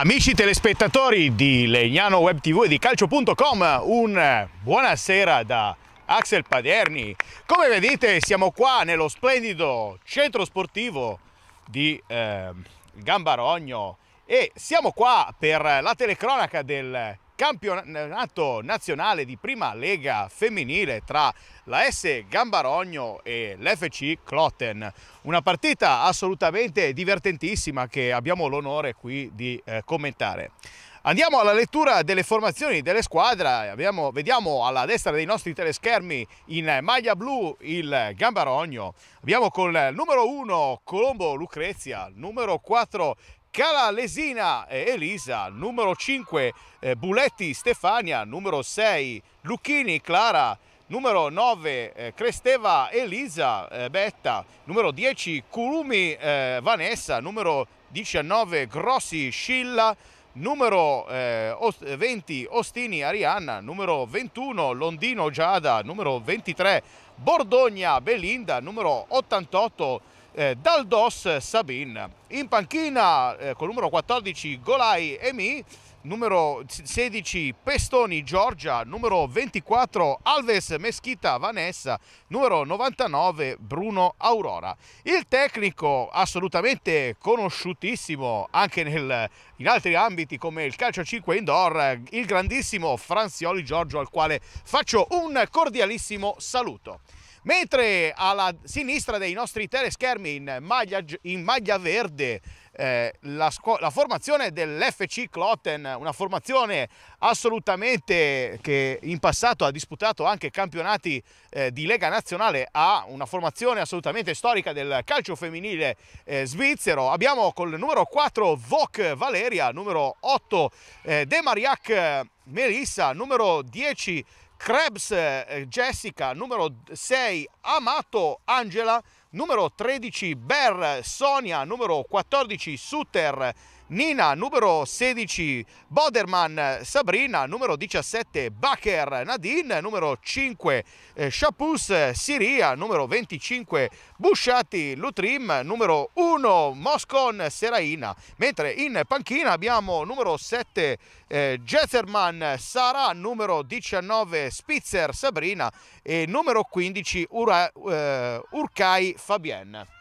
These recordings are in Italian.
Amici telespettatori di Legnano Web TV e di calcio.com, un buonasera da Axel Paderni. Come vedete siamo qua nello splendido centro sportivo di eh, Gambarogno e siamo qua per la telecronaca del campionato nazionale di prima lega femminile tra la S Gambarogno e l'FC Clotten. Una partita assolutamente divertentissima che abbiamo l'onore qui di eh, commentare. Andiamo alla lettura delle formazioni delle squadre, Abbiamo, vediamo alla destra dei nostri teleschermi in maglia blu il Gambarogno, abbiamo col numero 1 Colombo Lucrezia, numero 4 Cala Lesina Elisa, numero 5 eh, Buletti Stefania, numero 6 Lucchini Clara, numero 9 eh, Cresteva Elisa eh, Betta, numero 10 Curumi eh, Vanessa, numero 19 Grossi Scilla, numero 20 eh, Ostini Arianna, numero 21 Londino Giada, numero 23 Bordogna Belinda, numero 88 eh, dal Sabin. In panchina eh, con numero 14 Golai Emi, numero 16 Pestoni Giorgia, numero 24 Alves Meschita Vanessa, numero 99 Bruno Aurora. Il tecnico assolutamente conosciutissimo anche nel, in altri ambiti come il calcio 5 indoor, il grandissimo Franzioli Giorgio al quale faccio un cordialissimo saluto. Mentre alla sinistra dei nostri teleschermi in maglia, in maglia verde eh, la, la, formazione dell'FC Clotten, una formazione assolutamente che in passato ha disputato anche campionati eh, di Lega Nazionale, ha una formazione assolutamente storica del calcio femminile eh, svizzero. Abbiamo col numero 4 Vok Valeria, numero 8 eh, De Mariac Melissa, numero 10 Krebs, eh, Jessica, numero 6, Amato, Angela, numero 13, Ber, Sonia, numero 14, Suter, Nina numero 16 Boderman, Sabrina numero 17 Baker, Nadine numero 5 eh, Chapus, Siria numero 25 Busciati, Lutrim numero 1 Moscon, Seraina. Mentre in panchina abbiamo numero 7 eh, Jetherman, Sara numero 19 Spitzer, Sabrina e numero 15 Ura, eh, Urkai Fabien.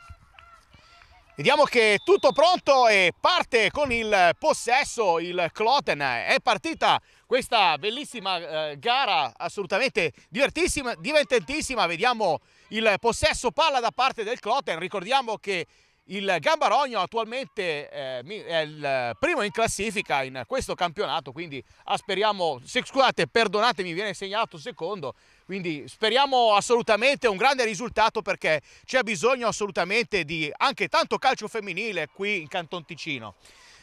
Vediamo che tutto pronto e parte con il possesso il Cloten. È partita questa bellissima eh, gara, assolutamente divertissima, divertentissima. Vediamo il possesso palla da parte del Cloten. Ricordiamo che il Gambarogno attualmente eh, è il primo in classifica in questo campionato, quindi ah, speriamo, scusate, perdonatemi, viene segnato secondo, quindi speriamo assolutamente un grande risultato perché c'è bisogno assolutamente di anche tanto calcio femminile qui in Canton Ticino.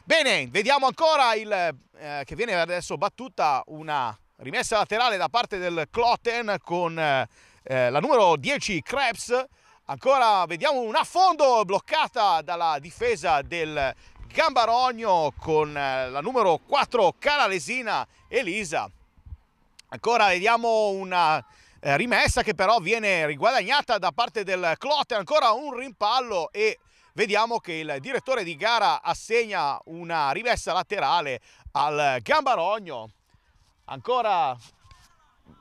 Bene, vediamo ancora il, eh, che viene adesso battuta una rimessa laterale da parte del Cloten con eh, la numero 10 Krebs, Ancora vediamo un affondo bloccata dalla difesa del Gambarogno con eh, la numero 4 canalesina Elisa. Ancora vediamo una eh, rimessa che però viene riguadagnata da parte del Clotte, ancora un rimpallo e vediamo che il direttore di gara assegna una rimessa laterale al Gambarogno. Ancora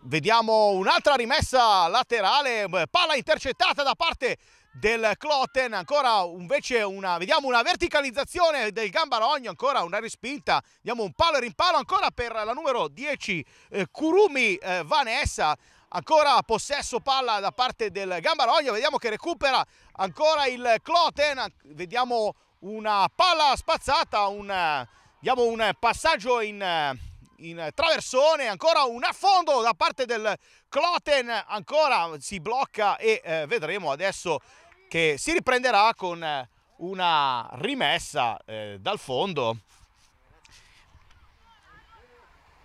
Vediamo un'altra rimessa laterale, palla intercettata da parte del Cloten, ancora invece una, vediamo una verticalizzazione del Gambarogno, ancora una respinta, diamo un palo e rimpalo ancora per la numero 10 eh, Kurumi eh, Vanessa, ancora possesso palla da parte del Gambarogno, vediamo che recupera ancora il Cloten, vediamo una palla spazzata, un, diamo un passaggio in in traversone, ancora un affondo da parte del Cloten, ancora si blocca e eh, vedremo adesso che si riprenderà con eh, una rimessa eh, dal fondo.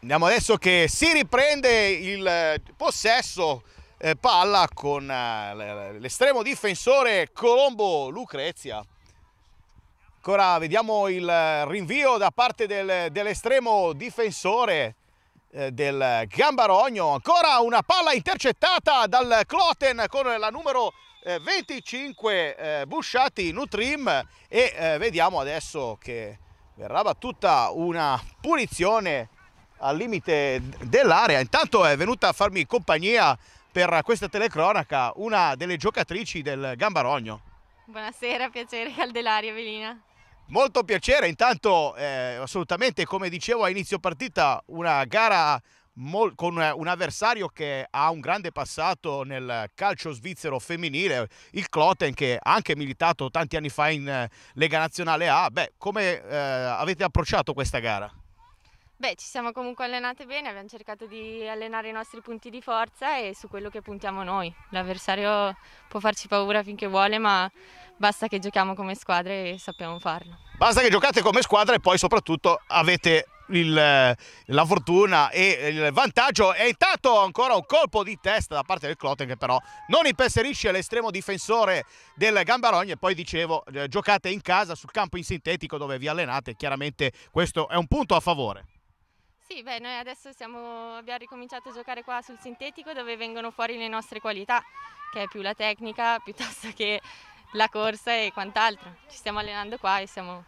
Andiamo adesso che si riprende il eh, possesso eh, palla con eh, l'estremo difensore Colombo Lucrezia. Ancora vediamo il eh, rinvio da parte del, dell'estremo difensore eh, del Gambarogno. Ancora una palla intercettata dal Cloten con la numero 25 eh, Busciati Nutrim e vediamo adesso che verrà battuta una punizione al limite dell'area. Intanto è venuta a farmi compagnia per questa telecronaca una delle giocatrici del Gambarogno. Buonasera, piacere Caldelari Velina molto piacere. Intanto, eh, assolutamente, come dicevo a inizio partita, una gara con un avversario che ha un grande passato nel calcio svizzero femminile, il Cloten che ha anche militato tanti anni fa in Lega Nazionale A. Beh, come eh, avete approcciato questa gara? Beh, ci siamo comunque allenate bene, abbiamo cercato di allenare i nostri punti di forza e su quello che puntiamo noi. L'avversario può farci paura finché vuole, ma basta che giochiamo come squadra e sappiamo farlo. Basta che giocate come squadra e poi soprattutto avete il, la fortuna e il vantaggio e intanto ancora un colpo di testa da parte del Cloten che però non impesserisce l'estremo difensore del Gambarogna e poi dicevo eh, giocate in casa sul campo in sintetico dove vi allenate chiaramente questo è un punto a favore sì, beh, noi adesso siamo, abbiamo ricominciato a giocare qua sul sintetico dove vengono fuori le nostre qualità, che è più la tecnica piuttosto che la corsa e quant'altro. Ci stiamo allenando qua e siamo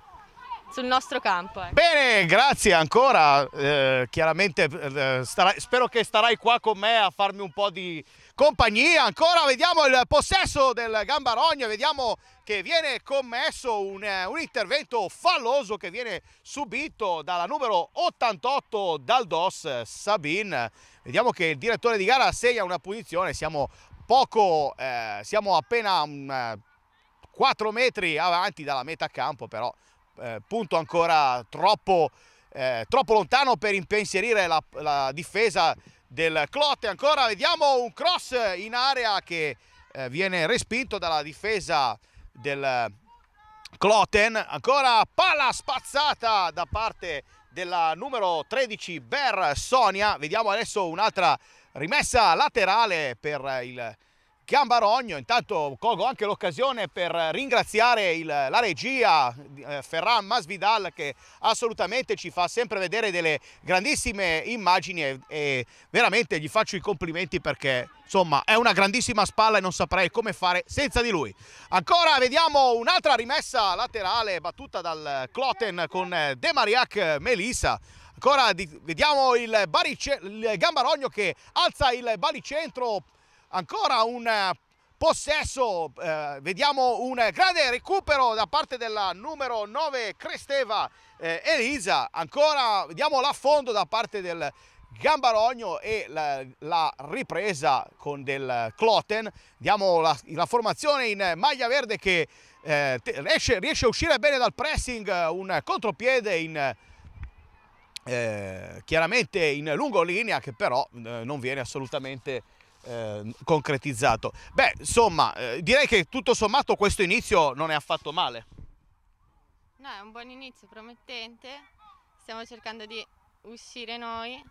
sul nostro campo. Eh. Bene, grazie ancora. Eh, chiaramente eh, starai, spero che starai qua con me a farmi un po' di compagnia. Ancora vediamo il possesso del Gambarogno, vediamo che viene commesso un, eh, un, intervento falloso che viene subito dalla numero 88 dal DOS Sabin. Vediamo che il direttore di gara segna una punizione, siamo poco, eh, siamo appena un, 4 eh, metri avanti dalla metà campo, però eh, punto ancora troppo, eh, troppo, lontano per impensierire la, la, difesa del Clotte. Ancora vediamo un cross in area che eh, viene respinto dalla difesa del Cloten. Eh, Ancora palla spazzata da parte della numero 13 Ber Sonia. Vediamo adesso un'altra rimessa laterale per il Chiambarogno. Intanto colgo anche l'occasione per ringraziare il, la regia eh, Ferran Masvidal che assolutamente ci fa sempre vedere delle grandissime immagini e, e veramente gli faccio i complimenti perché insomma è una grandissima spalla e non saprei come fare senza di lui. Ancora vediamo un'altra rimessa laterale battuta dal Cloten con eh, De Mariac Melissa. Ancora di, vediamo il, il Gambarogno che alza il baricentro ancora un eh, possesso, eh, vediamo un grande recupero da parte della numero 9 Cresteva eh, Elisa, ancora vediamo l'affondo da parte del Gambarogno e la, la, ripresa con del Cloten. Diamo la, la formazione in maglia verde che eh, riesce, riesce, a uscire bene dal pressing, eh, un contropiede in, eh, chiaramente in lungo linea che però eh, non viene assolutamente Ehm, concretizzato. Beh, insomma, eh, direi che tutto sommato questo inizio non è affatto male. No, è un buon inizio, promettente. Stiamo cercando di uscire noi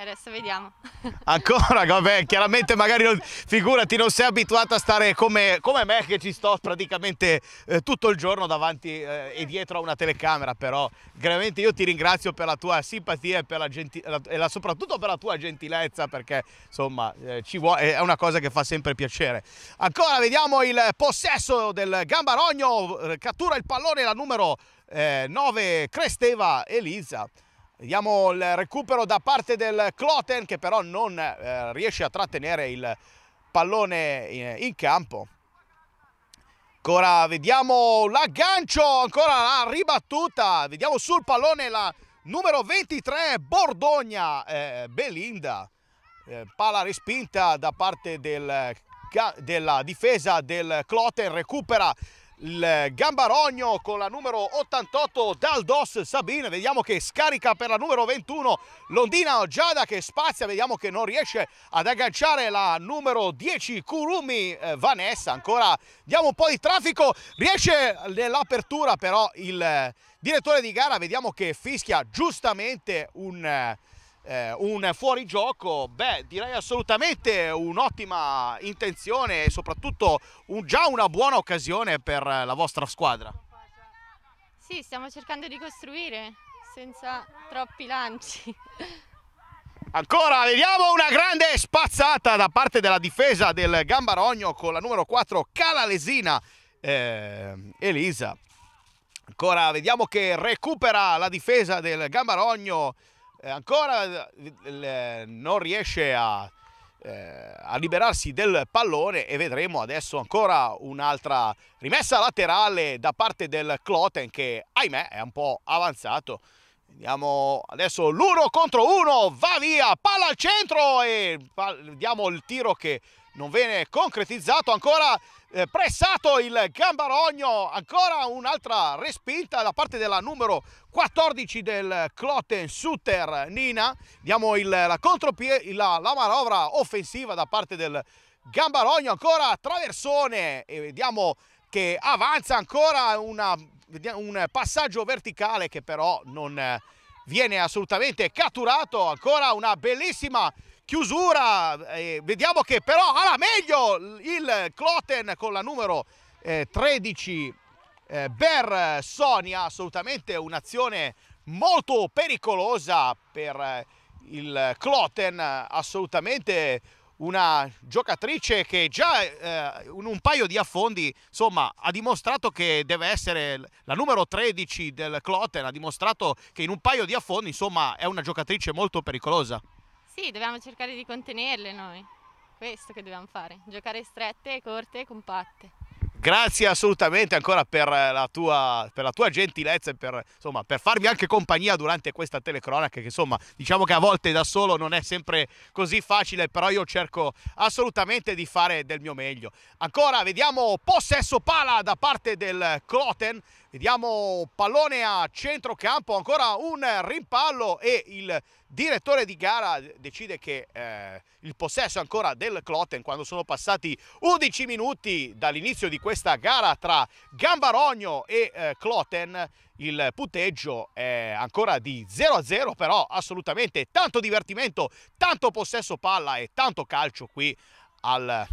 Adesso vediamo. Ancora, vabbè, chiaramente magari non, figurati non sei abituata a stare come, come me che ci sto praticamente eh, tutto il giorno davanti eh, e dietro a una telecamera, però veramente io ti ringrazio per la tua simpatia e, per la la, e la, soprattutto per la tua gentilezza perché insomma eh, è una cosa che fa sempre piacere. Ancora vediamo il possesso del Gambarogno, eh, cattura il pallone la numero 9 eh, Cresteva Elisa. Vediamo il recupero da parte del Kloten che però non eh, riesce a trattenere il pallone in, in campo. Ancora vediamo l'aggancio, ancora la ribattuta, vediamo sul pallone la numero 23 Bordogna eh, Belinda. Eh, palla respinta da parte del, della difesa del Cloten, recupera il Gambarogno con la numero 88 dal DOS Sabine, vediamo che scarica per la numero 21 Londina Giada che spazia, vediamo che non riesce ad agganciare la numero 10 Kurumi eh, Vanessa, ancora diamo un po' di traffico, riesce nell'apertura però il direttore di gara, vediamo che fischia giustamente un... Eh, eh, un fuorigioco, beh, direi assolutamente un'ottima intenzione e soprattutto un, già una buona occasione per la vostra squadra. Sì, stiamo cercando di costruire senza troppi lanci. Ancora, vediamo una grande spazzata da parte della difesa del Gambarogno con la numero 4 Calalesina eh, Elisa. Ancora, vediamo che recupera la difesa del Gambarogno eh, ancora eh, non riesce a, eh, a, liberarsi del pallone e vedremo adesso ancora un'altra rimessa laterale da parte del Cloten che ahimè è un po' avanzato. Vediamo adesso l'uno contro uno, va via, palla al centro e diamo il tiro che non viene concretizzato ancora eh, pressato il Gambarogno, ancora un'altra respinta da parte della numero 14 del Clotten Sutter Nina, diamo il, la, la, la manovra offensiva da parte del Gambarogno, ancora traversone e vediamo che avanza ancora una, un passaggio verticale che però non eh, viene assolutamente catturato, ancora una bellissima chiusura, eh, vediamo che però alla meglio il Cloten con la numero eh, 13 eh, Ber Sonia, assolutamente un'azione molto pericolosa per eh, il Cloten, assolutamente una giocatrice che già eh, in un paio di affondi insomma, ha dimostrato che deve essere la numero 13 del Cloten, ha dimostrato che in un paio di affondi insomma, è una giocatrice molto pericolosa. Sì, dobbiamo cercare di contenerle noi. Questo che dobbiamo fare, giocare strette, corte e compatte. Grazie assolutamente ancora per la tua, per la tua gentilezza e per, insomma, per, farmi anche compagnia durante questa telecronaca che insomma diciamo che a volte da solo non è sempre così facile però io cerco assolutamente di fare del mio meglio. Ancora vediamo possesso pala da parte del Cloten Vediamo pallone a centrocampo, ancora un rimpallo e il direttore di gara decide che eh, il possesso ancora del Cloten quando sono passati 11 minuti dall'inizio di questa gara tra Gambarogno e eh, Cloten il punteggio è ancora di 0 a 0 però assolutamente tanto divertimento tanto possesso palla e tanto calcio qui al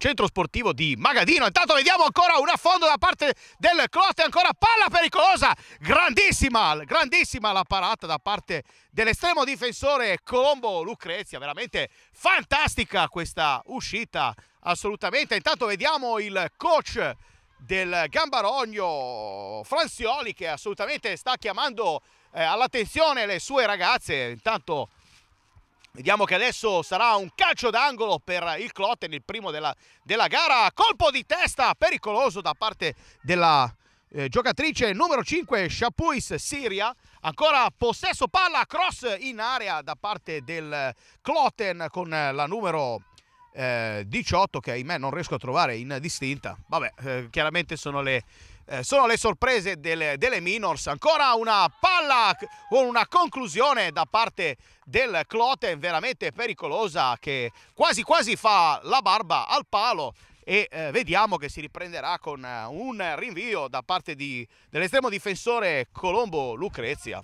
centro sportivo di Magadino. Intanto vediamo ancora un affondo da parte del Clotte, ancora palla pericolosa, grandissima, grandissima la parata da parte dell'estremo difensore Colombo Lucrezia, veramente fantastica questa uscita, assolutamente. Intanto vediamo il coach del Gambarogno Franzioli che assolutamente sta chiamando eh, all'attenzione le sue ragazze, intanto Vediamo che adesso sarà un calcio d'angolo per il Clotten, il primo della, della gara. Colpo di testa pericoloso da parte della eh, giocatrice numero 5, Shapuis Siria. Ancora possesso palla, cross in area da parte del Clotten con la numero eh, 18 che ahimè non riesco a trovare in distinta. Vabbè, eh, chiaramente sono le eh, sono le sorprese delle, delle minors. Ancora una palla con una conclusione da parte del Cloten veramente pericolosa che quasi quasi fa la barba al palo e eh, vediamo che si riprenderà con uh, un rinvio da parte dell'estremo difensore Colombo Lucrezia.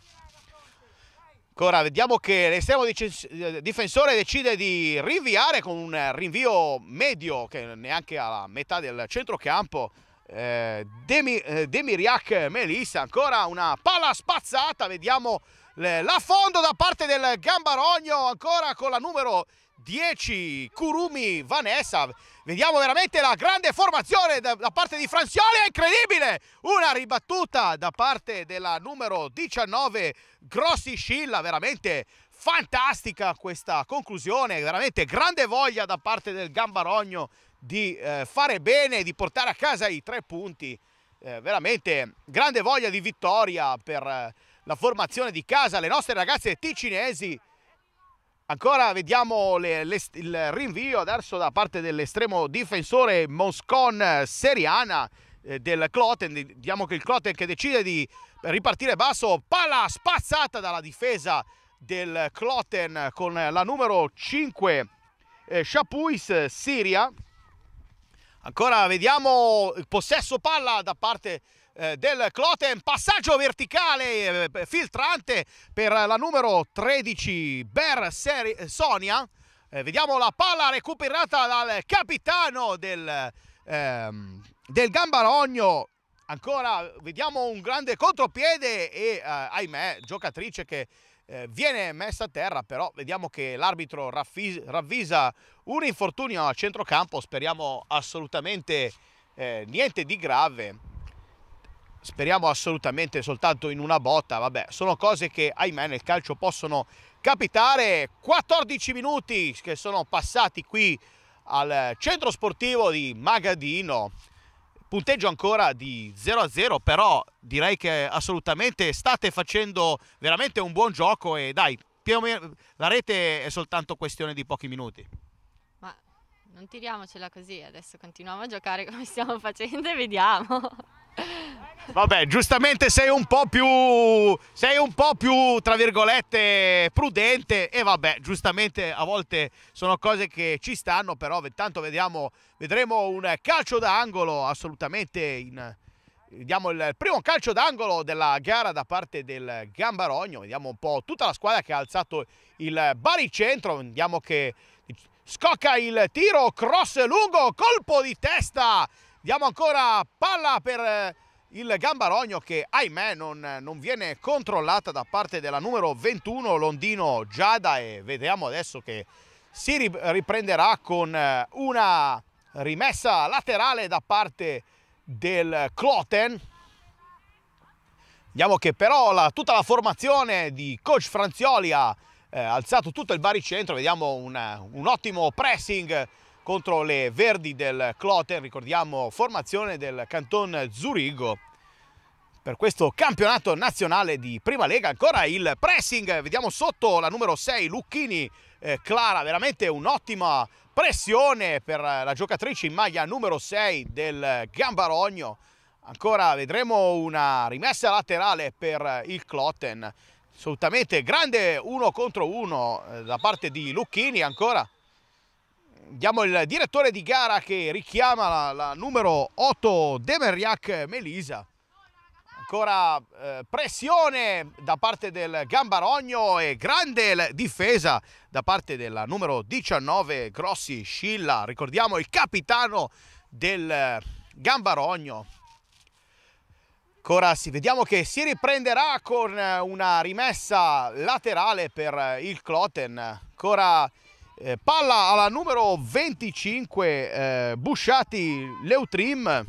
Ancora vediamo che l'estremo eh, difensore decide di rinviare con un rinvio medio che neanche alla metà del centrocampo eh, Demi, eh, Demiriak Melissa. Ancora una palla spazzata, vediamo l'affondo da parte del Gambarogno, ancora con la numero 10 Kurumi Vanessa. Vediamo veramente la grande formazione da, da parte di Franzioli, è incredibile! Una ribattuta da parte della numero 19 Grossi Scilla, veramente fantastica questa conclusione, veramente grande voglia da parte del Gambarogno di eh, fare bene e di portare a casa i tre punti. Eh, veramente grande voglia di vittoria per eh, la formazione di casa, le nostre ragazze ticinesi. Ancora vediamo le, le, il rinvio adesso da parte dell'estremo difensore Moscon eh, Seriana eh, del Cloten. Vediamo che il Cloten che decide di ripartire basso, palla spazzata dalla difesa del Cloten con la numero 5 eh, Chapuis Siria Ancora vediamo il possesso palla da parte eh, del Cloten, passaggio verticale eh, filtrante per la numero 13 Ber eh, Sonia. Eh, vediamo la palla recuperata dal capitano del, ehm, del Gambarogno. Ancora vediamo un grande contropiede e ahimè giocatrice che eh, viene messa a terra, però vediamo che l'arbitro ravvisa un infortunio a centrocampo, speriamo assolutamente eh, niente di grave, speriamo assolutamente soltanto in una botta, vabbè, sono cose che ahimè nel calcio possono capitare. 14 minuti che sono passati qui al centro sportivo di Magadino punteggio ancora di 0 a 0 però direi che assolutamente state facendo veramente un buon gioco e dai meno, la rete è soltanto questione di pochi minuti ma non tiriamocela così adesso continuiamo a giocare come stiamo facendo e vediamo Vabbè, giustamente sei un po' più sei un po' più tra virgolette prudente e vabbè, giustamente a volte sono cose che ci stanno, però tanto vediamo vedremo un calcio d'angolo assolutamente in Vediamo il primo calcio d'angolo della gara da parte del Gambarogno, vediamo un po' tutta la squadra che ha alzato il baricentro, vediamo che scocca il tiro, cross lungo, colpo di testa Diamo ancora palla per eh, il Gambarogno che ahimè non, eh, non, viene controllata da parte della numero 21 Londino Giada e vediamo adesso che si riprenderà con eh, una rimessa laterale da parte del Cloten vediamo che però la, tutta la formazione di coach Franzioli ha eh, alzato tutto il baricentro vediamo un, un ottimo pressing contro le Verdi del Cloten, ricordiamo formazione del Canton Zurigo. Per questo campionato nazionale di Prima Lega ancora il pressing, vediamo sotto la numero 6 Lucchini, eh, Clara, veramente un'ottima pressione per la giocatrice in maglia numero 6 del Gambarogno. Ancora vedremo una rimessa laterale per il Cloten. Assolutamente grande uno contro uno eh, da parte di Lucchini ancora. Diamo il direttore di gara che richiama la, la numero 8 Demeriac Melisa. Ancora eh, pressione da parte del Gambarogno e grande difesa da parte della numero 19 Grossi Scilla. Ricordiamo il capitano del eh, Gambarogno. Ancora si vediamo che si riprenderà con una rimessa laterale per eh, il Cloten. Ancora eh, palla alla numero 25, eh, Busciati Leutrim.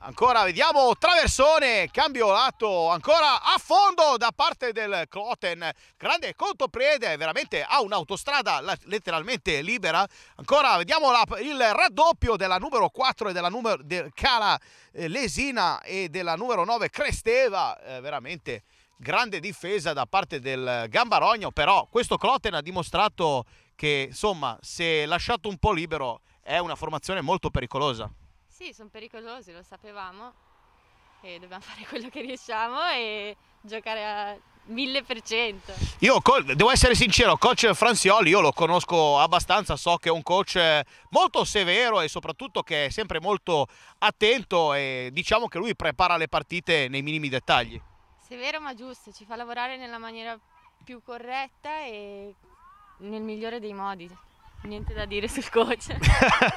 Ancora vediamo traversone, cambio lato, ancora a fondo da parte del Cloten. Grande contropiede, veramente ha un'autostrada letteralmente libera. Ancora vediamo la, il raddoppio della numero 4 e della numero del Cala eh, Lesina e della numero 9 Cresteva. Eh, veramente grande difesa da parte del Gambarogno, però questo Cloten ha dimostrato che insomma se lasciato un po' libero è una formazione molto pericolosa. Sì, sono pericolosi, lo sapevamo e dobbiamo fare quello che riusciamo e giocare a 1000%. Io devo essere sincero, coach Franzioli, io lo conosco abbastanza, so che è un coach molto severo e soprattutto che è sempre molto attento e diciamo che lui prepara le partite nei minimi dettagli. Severo ma giusto, ci fa lavorare nella maniera più corretta e nel migliore dei modi. Niente da dire sul coach.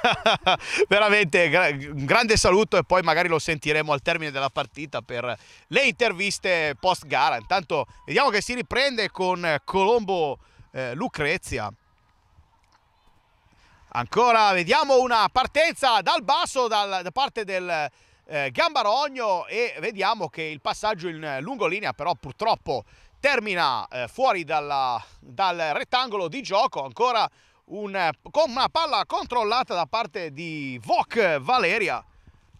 Veramente un grande saluto e poi magari lo sentiremo al termine della partita per le interviste post gara. Intanto vediamo che si riprende con Colombo eh, Lucrezia. Ancora vediamo una partenza dal basso dal, da parte del eh, Gambarogno e vediamo che il passaggio in eh, lungo linea però purtroppo termina eh, fuori dalla, dal rettangolo di gioco ancora un, eh, con una palla controllata da parte di Vok Valeria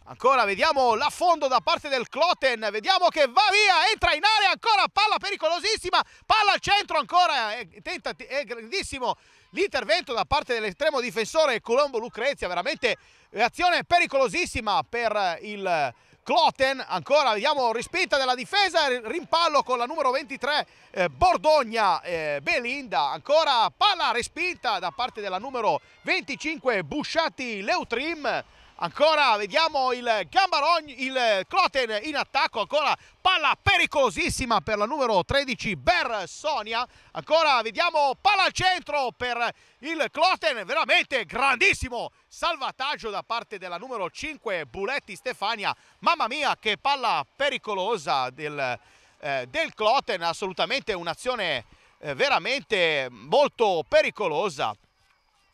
ancora vediamo l'affondo da parte del Kloten vediamo che va via entra in area ancora palla pericolosissima palla al centro ancora è, eh, tentati, è grandissimo l'intervento da parte dell'estremo difensore Colombo Lucrezia veramente eh, azione pericolosissima per il Cloten, ancora vediamo rispinta della difesa, rimpallo con la numero 23 eh, Bordogna eh, Belinda, ancora palla respinta da parte della numero 25 Busciati Leutrim ancora vediamo il Gambaron, il Cloten in attacco, ancora palla pericolosissima per la numero 13 Bersonia, ancora vediamo palla al centro per il Cloten, veramente grandissimo salvataggio da parte della numero 5 Buletti Stefania, mamma mia che palla pericolosa del, eh, del Cloten, assolutamente un'azione eh, veramente molto pericolosa.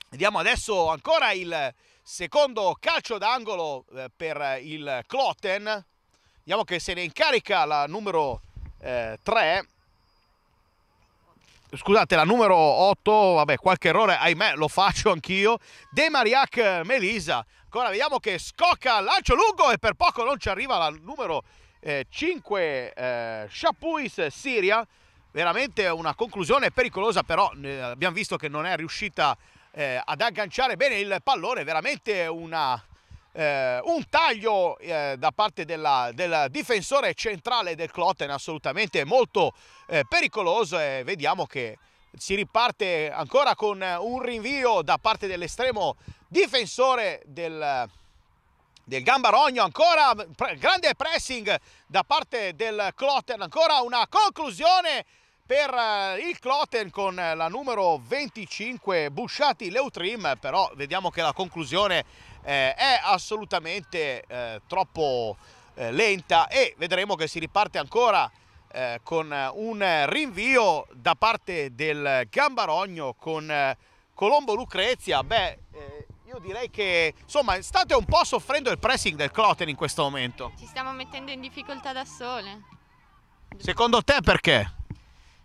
Vediamo adesso ancora il Secondo calcio d'angolo eh, per il Clotten. Vediamo che se ne incarica la numero 3. Eh, Scusate, la numero 8, vabbè, qualche errore, ahimè, lo faccio anch'io. De Mariac Melisa. Ancora vediamo che scocca, lancio lungo e per poco non ci arriva la numero eh, 5 eh, Shapuis Siria veramente una conclusione pericolosa, però eh, abbiamo visto che non è riuscita eh, ad agganciare bene il pallone, veramente una, eh, un taglio eh, da parte della, del difensore centrale del Clotten assolutamente molto eh, pericoloso e vediamo che si riparte ancora con un rinvio da parte dell'estremo difensore del, del Gambarogno, ancora grande pressing da parte del Clotten, ancora una conclusione per eh, il Cloten con la numero 25 Busciati Leutrim, però vediamo che la conclusione eh, è assolutamente eh, troppo eh, lenta e vedremo che si riparte ancora eh, con un rinvio da parte del Gambarogno con eh, Colombo Lucrezia. Beh, io direi che insomma state un po' soffrendo il pressing del Cloten in questo momento. Ci stiamo mettendo in difficoltà da sole. Secondo te perché?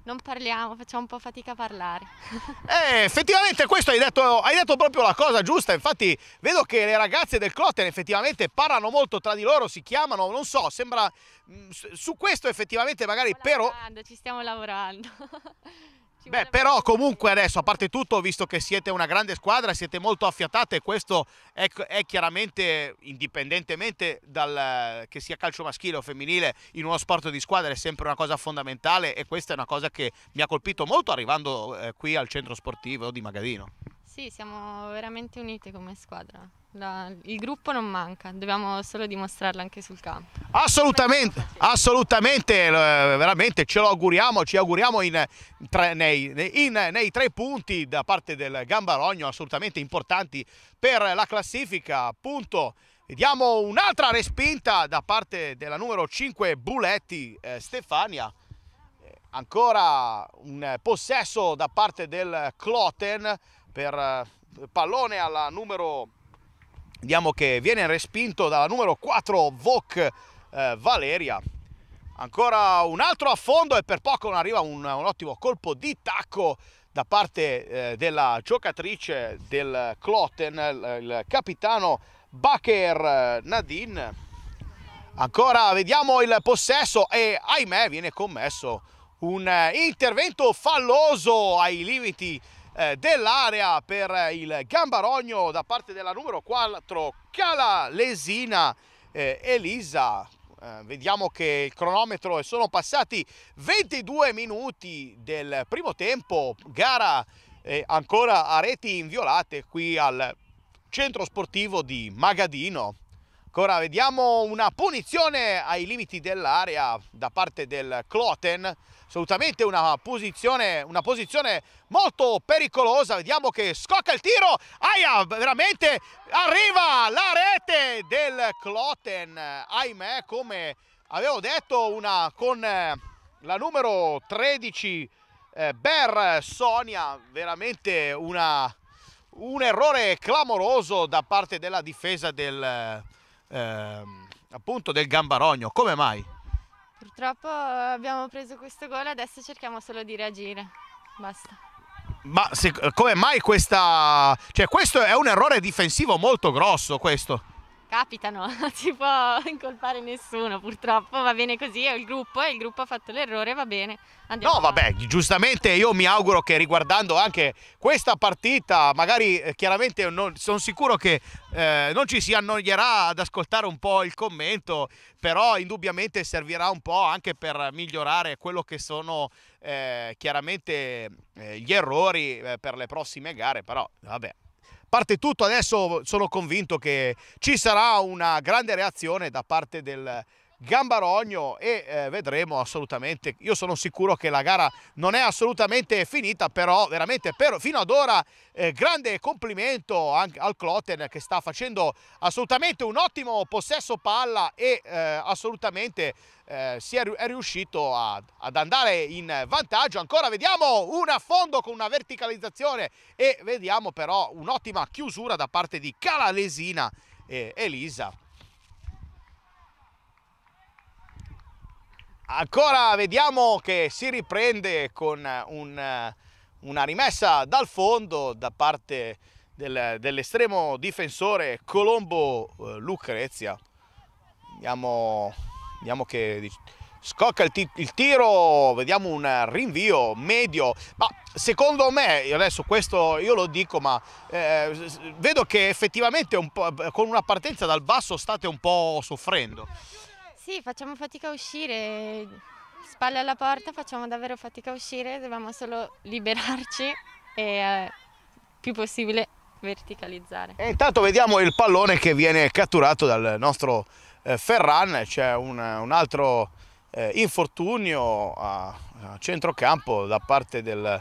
non parliamo, facciamo un po' fatica a parlare. eh, effettivamente questo hai detto, hai detto, proprio la cosa giusta, infatti vedo che le ragazze del Clotten effettivamente parlano molto tra di loro, si chiamano, non so, sembra... Mm, su questo effettivamente magari stiamo però... Ci stiamo lavorando. Beh, però comunque adesso, a parte tutto, visto che siete una grande squadra, siete molto affiatate, questo è, è chiaramente, indipendentemente dal, che sia calcio maschile o femminile, in uno sport di squadra è sempre una cosa fondamentale e questa è una cosa che mi ha colpito molto arrivando eh, qui al centro sportivo di Magadino. Sì, siamo veramente unite come squadra. La, il gruppo non manca, dobbiamo solo dimostrarlo anche sul campo. Assolutamente, assolutamente, eh, veramente ce lo auguriamo, ci auguriamo in, tre, nei, in, nei, tre punti da parte del Gambarogno, assolutamente importanti per la classifica, Punto. Vediamo un'altra respinta da parte della numero 5 Buletti eh, Stefania eh, ancora un possesso da parte del Cloten per eh, pallone alla numero vediamo che viene respinto dalla numero 4 Vok eh, Valeria ancora un altro affondo e per poco non arriva un, un ottimo colpo di tacco da parte eh, della giocatrice del Cloten il, il capitano Baker eh, Nadine ancora vediamo il possesso e ahimè viene commesso un eh, intervento falloso ai limiti eh, dell'area per il Gambarogno da parte della numero 4 Calalesina eh, Elisa. Eh, vediamo che il cronometro e sono passati 22 minuti del primo tempo, gara ancora a reti inviolate qui al centro sportivo di Magadino. Ancora vediamo una punizione ai limiti dell'area da parte del Cloten assolutamente una posizione, una posizione molto pericolosa, vediamo che scocca il tiro, aia veramente arriva la rete del Cloten, ahimè come avevo detto una con eh, la numero 13 eh, Ber Sonia, veramente una, un errore clamoroso da parte della difesa del, eh, appunto del Gambarogno, come mai? Purtroppo eh, abbiamo preso questo gol, adesso cerchiamo solo di reagire. Basta. Ma se, come mai questa... Cioè questo è un errore difensivo molto grosso questo capitano, non si può incolpare nessuno purtroppo, va bene così, è il gruppo e eh, il gruppo ha fatto l'errore, va bene. Andiamo no vabbè, giustamente io mi auguro che riguardando anche questa partita, magari eh, chiaramente non, sono sicuro che eh, non ci si annoierà ad ascoltare un po' il commento, però indubbiamente servirà un po' anche per migliorare quello che sono eh, chiaramente eh, gli errori eh, per le prossime gare, però vabbè parte tutto, adesso sono convinto che ci sarà una grande reazione da parte del, Gambarogno e eh, vedremo assolutamente, io sono sicuro che la gara non è assolutamente finita però veramente per, fino ad ora eh, grande complimento anche al Cloten che sta facendo assolutamente un ottimo possesso palla e eh, assolutamente eh, si è, è riuscito a, ad andare in vantaggio, ancora vediamo un affondo con una verticalizzazione e vediamo però un'ottima chiusura da parte di Calalesina e Elisa Ancora vediamo che si riprende con un, una rimessa dal fondo da parte del, dell'estremo difensore Colombo eh, Lucrezia. Vediamo, vediamo che scocca il, il, tiro, vediamo un rinvio medio, ma secondo me, adesso questo io lo dico, ma eh, vedo che effettivamente un con una partenza dal basso state un po' soffrendo. Sì, facciamo fatica a uscire, spalle alla porta, facciamo davvero fatica a uscire, dobbiamo solo liberarci e eh, più possibile verticalizzare. E intanto vediamo il pallone che viene catturato dal nostro eh, Ferran, c'è un, un, altro eh, infortunio a, a, centrocampo da parte del,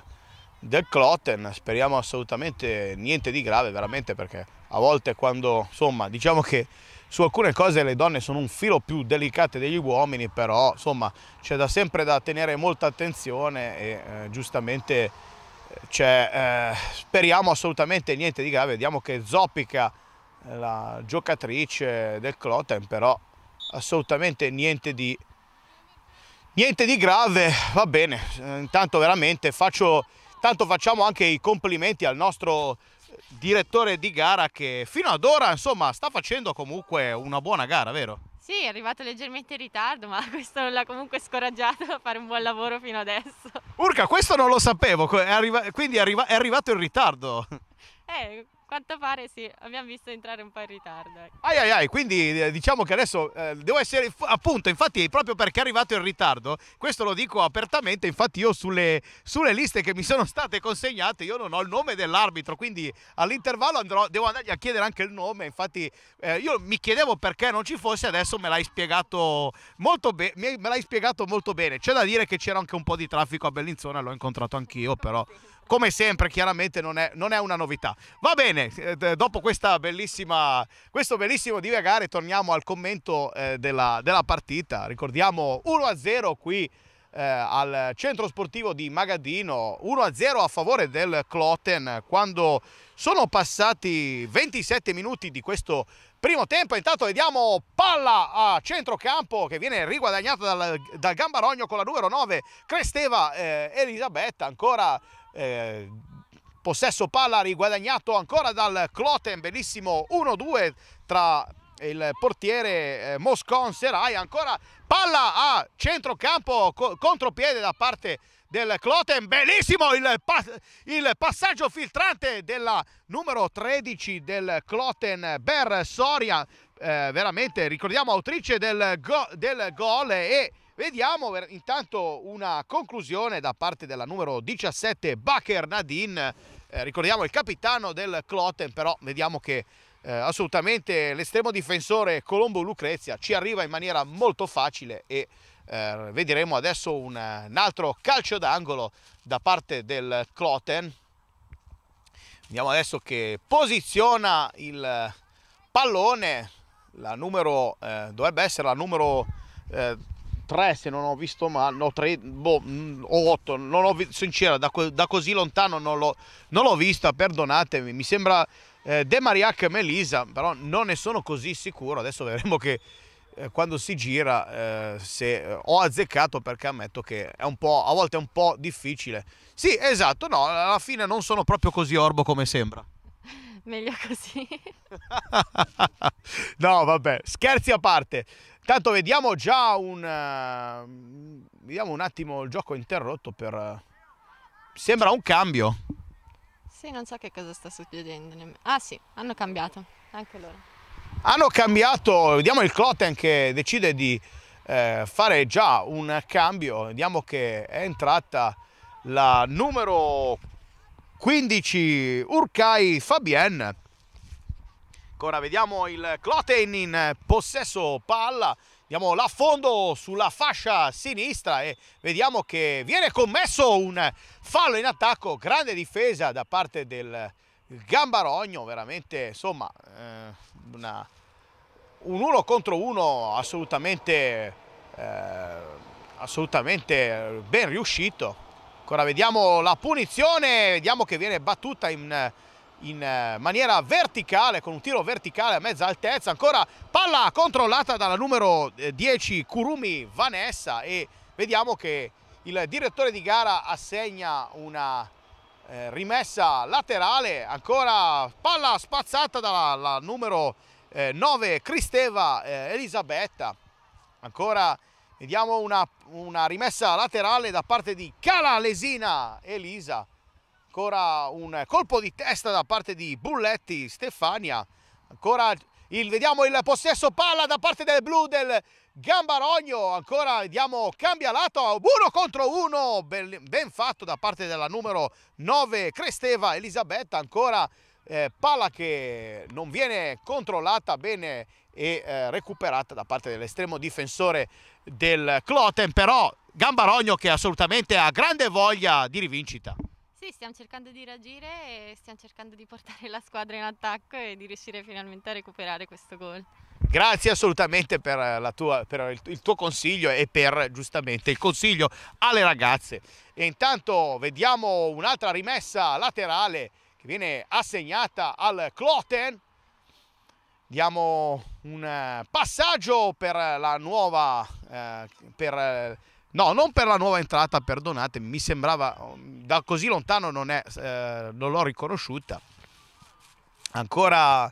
del Cloten, speriamo assolutamente niente di grave veramente perché a volte quando insomma diciamo che su alcune cose le donne sono un filo più delicate degli uomini, però insomma c'è da sempre da tenere molta attenzione e eh, giustamente cioè, eh, speriamo assolutamente niente di grave, vediamo che zoppica eh, la giocatrice del Cloten, però assolutamente niente di, niente di grave, va bene, eh, intanto veramente faccio, tanto facciamo anche i complimenti al nostro direttore di gara che fino ad ora insomma sta facendo comunque una buona gara, vero? Sì, è arrivato leggermente in ritardo, ma questo non l'ha comunque scoraggiato a fare un buon lavoro fino adesso. Urca, questo non lo sapevo, è quindi è, arriva è arrivato in ritardo. Eh, quanto pare sì, abbiamo visto entrare un po' in ritardo. Ecco. Ai ai ai, quindi eh, diciamo che adesso eh, devo essere appunto, infatti proprio perché è arrivato in ritardo, questo lo dico apertamente, infatti io sulle, sulle liste che mi sono state consegnate io non ho il nome dell'arbitro, quindi all'intervallo andrò, devo andargli a chiedere anche il nome, infatti eh, io mi chiedevo perché non ci fosse, adesso me l'hai spiegato molto bene, me l'hai spiegato molto bene, c'è da dire che c'era anche un po' di traffico a Bellinzona, l'ho incontrato anch'io però come sempre chiaramente non è, non è una novità. Va bene, eh, dopo questo bellissimo divagare torniamo al commento eh, della, della, partita. Ricordiamo 1-0 qui eh, al centro sportivo di Magadino, 1-0 a favore del Cloten quando sono passati 27 minuti di questo primo tempo. Intanto vediamo palla a centrocampo che viene riguadagnata dal, dal Gambarogno con la numero 9 Cresteva eh, Elisabetta ancora eh, possesso palla riguadagnato ancora dal Cloten, bellissimo 1-2 tra il portiere eh, Moscon Serai, ancora palla a centrocampo, co contropiede da parte del Cloten, bellissimo il, pa il, passaggio filtrante della numero 13 del Cloten, Ber Soria, eh, veramente ricordiamo autrice del, go del gol e Vediamo intanto una conclusione da parte della numero 17 Bacher Nadine, eh, ricordiamo il capitano del Cloten, però vediamo che eh, assolutamente l'estremo difensore Colombo Lucrezia ci arriva in maniera molto facile e eh, vedremo adesso un, un altro calcio d'angolo da parte del Cloten. Vediamo adesso che posiziona il pallone, la numero, eh, dovrebbe essere la numero... Eh, tre se non ho visto male, no tre, boh, mm, o otto, non ho visto, sincero, da, da, così lontano non l'ho, vista, perdonatemi, mi sembra eh, De Mariac e Melisa, però non ne sono così sicuro, adesso vedremo che eh, quando si gira eh, se eh, ho azzeccato perché ammetto che è un po', a volte è un po' difficile. Sì, esatto, no, alla fine non sono proprio così orbo come sembra meglio così. no, vabbè, scherzi a parte. Intanto vediamo già un... Eh, vediamo un attimo il gioco interrotto per... Eh, sembra un cambio. Sì, non so che cosa sta succedendo. Ah sì, hanno cambiato, anche loro. Hanno cambiato, vediamo il Cloten che decide di eh, fare già un cambio. Vediamo che è entrata la numero 15 Urkai Fabienne. Ancora vediamo il Cloten in eh, possesso palla. Andiamo l'affondo sulla fascia sinistra e vediamo che viene commesso un fallo in attacco. Grande difesa da parte del Gambarogno, veramente insomma eh, una, un uno contro uno assolutamente, eh, assolutamente ben riuscito. Ancora vediamo la punizione, vediamo che viene battuta in in eh, maniera verticale, con un tiro verticale a mezza altezza, ancora palla controllata dalla numero 10 eh, Kurumi Vanessa e vediamo che il direttore di gara assegna una eh, rimessa laterale, ancora palla spazzata dalla numero eh, 9 Cristeva eh, Elisabetta, ancora vediamo una, una rimessa laterale da parte di Lesina Elisa ancora un colpo di testa da parte di Bulletti, Stefania, ancora il, vediamo il possesso palla da parte del blu del Gambarogno, ancora vediamo cambia lato, uno contro uno, ben, ben fatto da parte della numero 9 Cresteva Elisabetta, ancora eh, palla che non viene controllata bene e eh, recuperata da parte dell'estremo difensore del Cloten, però Gambarogno che assolutamente ha grande voglia di rivincita. Sì, stiamo cercando di reagire e stiamo cercando di portare la squadra in attacco e di riuscire finalmente a recuperare questo gol. Grazie assolutamente per, tua, per, il, tuo consiglio e per giustamente il consiglio alle ragazze. E intanto vediamo un'altra rimessa laterale che viene assegnata al Cloten. Diamo un passaggio per la nuova, eh, per No, non per la nuova entrata, perdonate, mi sembrava da così lontano non, è, eh, non l'ho riconosciuta. Ancora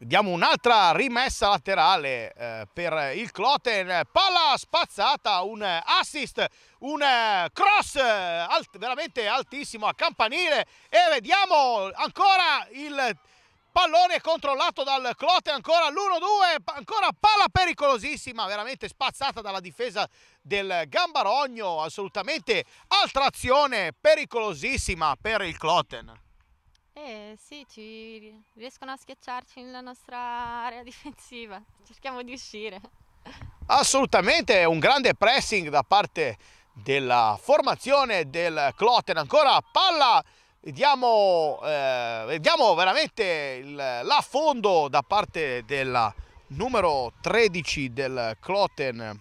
diamo un'altra rimessa laterale eh, per il Cloten, palla spazzata, un assist, un cross alt, veramente altissimo a campanile e vediamo ancora il pallone controllato dal Clote, ancora l'1-2, ancora palla pericolosissima, veramente spazzata dalla difesa del Gambarogno, assolutamente altra azione pericolosissima per il Cloten. Eh sì, ci riescono a schiacciarci nella nostra area difensiva, cerchiamo di uscire. Assolutamente, un grande pressing da parte della formazione del Clotten, ancora palla Vediamo, eh, vediamo veramente l'affondo da parte della numero 13 del Cloten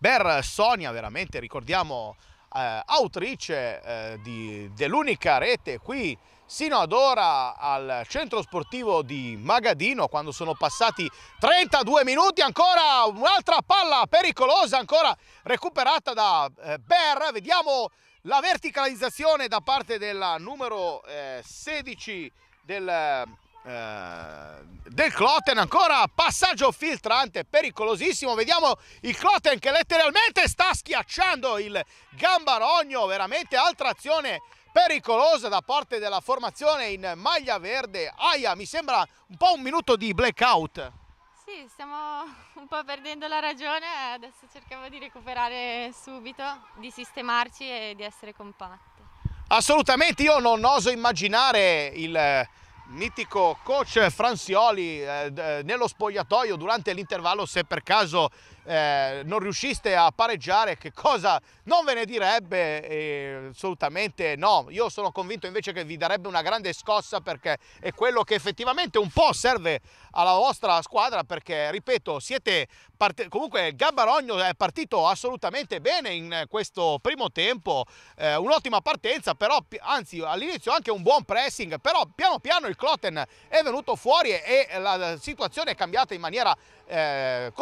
Ber Sonia, veramente ricordiamo eh, autrice eh, dell'unica rete qui sino ad ora al centro sportivo di Magadino quando sono passati 32 minuti ancora un'altra palla pericolosa ancora recuperata da eh, Ber vediamo la verticalizzazione da parte della numero eh, 16 del, eh, del Cloten ancora passaggio filtrante pericolosissimo vediamo il Clotten che letteralmente sta schiacciando il Gambarogno veramente altra azione pericolosa da parte della formazione in maglia verde Aia mi sembra un po' un minuto di blackout sì, stiamo un po' perdendo la ragione, adesso cerchiamo di recuperare subito, di sistemarci e di essere compatti. Assolutamente, io non oso immaginare il eh, mitico coach Franzioli eh, eh, nello spogliatoio durante l'intervallo se per caso eh, non riusciste a pareggiare, che cosa non ve ne direbbe? Eh, assolutamente no, io sono convinto invece che vi darebbe una grande scossa perché è quello che effettivamente un po' serve alla vostra squadra perché, ripeto, siete parte... comunque Gabbarogno è partito assolutamente bene in questo primo tempo, eh, un'ottima partenza, però anzi all'inizio anche un buon pressing, però piano piano il Cloten è venuto fuori e la situazione è cambiata in maniera eh,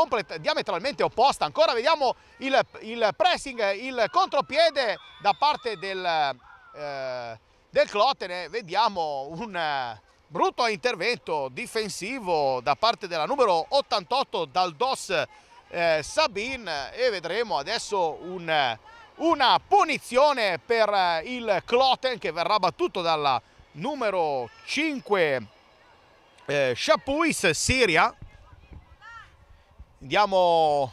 diametralmente opposta. Ancora vediamo il, il, pressing, il contropiede da parte del, eh, del Clotene. Vediamo un eh, brutto intervento difensivo da parte della numero 88 dal DOS eh, Sabin e vedremo adesso un, una punizione per eh, il Cloten che verrà battuto dalla numero 5 eh, Shapuis Siria Andiamo,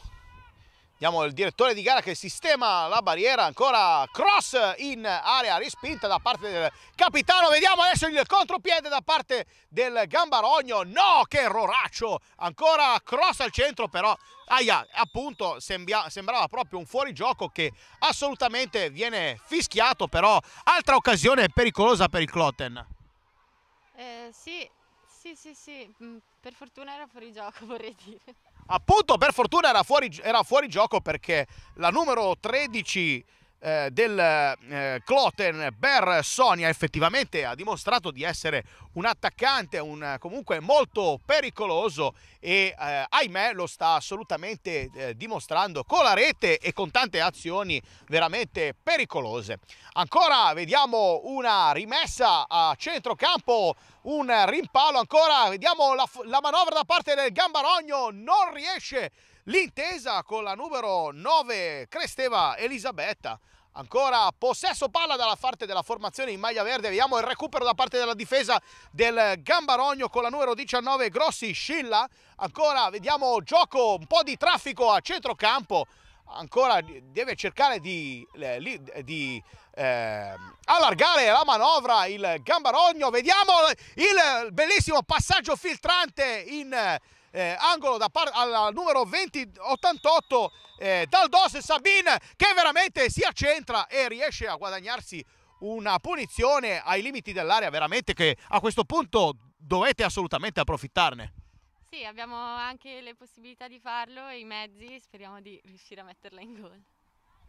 andiamo il direttore di gara che sistema la barriera, ancora cross in area rispinta da parte del capitano, vediamo adesso il contropiede da parte del Gambarogno, no che erroraccio, ancora cross al centro però, aia, appunto sembia, sembrava proprio un fuorigioco che assolutamente viene fischiato però, altra occasione pericolosa per il Clotten. Eh, sì, sì, sì, sì, mm, per fortuna era fuori gioco vorrei dire appunto per fortuna era fuori, era fuori gioco perché la numero 13 eh, del eh, Kloten per Sonia effettivamente ha dimostrato di essere un attaccante, un, comunque molto pericoloso e eh, ahimè lo sta assolutamente eh, dimostrando con la rete e con tante azioni veramente pericolose. Ancora vediamo una rimessa a centrocampo, un rimpallo ancora, vediamo la, la manovra da parte del Gambarogno, non riesce l'intesa con la numero 9 Cresteva Elisabetta. Ancora possesso palla dalla parte della formazione in maglia verde, vediamo il recupero da parte della difesa del Gambarogno con la numero 19 Grossi Scilla. Ancora vediamo gioco, un po' di traffico a centrocampo. Ancora deve cercare di, di eh, allargare la manovra il Gambarogno. Vediamo il bellissimo passaggio filtrante in eh, angolo da al numero 2088 eh, Daldos Sabin che veramente si accentra e riesce a guadagnarsi una punizione ai limiti dell'area veramente che a questo punto dovete assolutamente approfittarne. Sì, abbiamo anche le possibilità di farlo e i mezzi, speriamo di riuscire a metterla in gol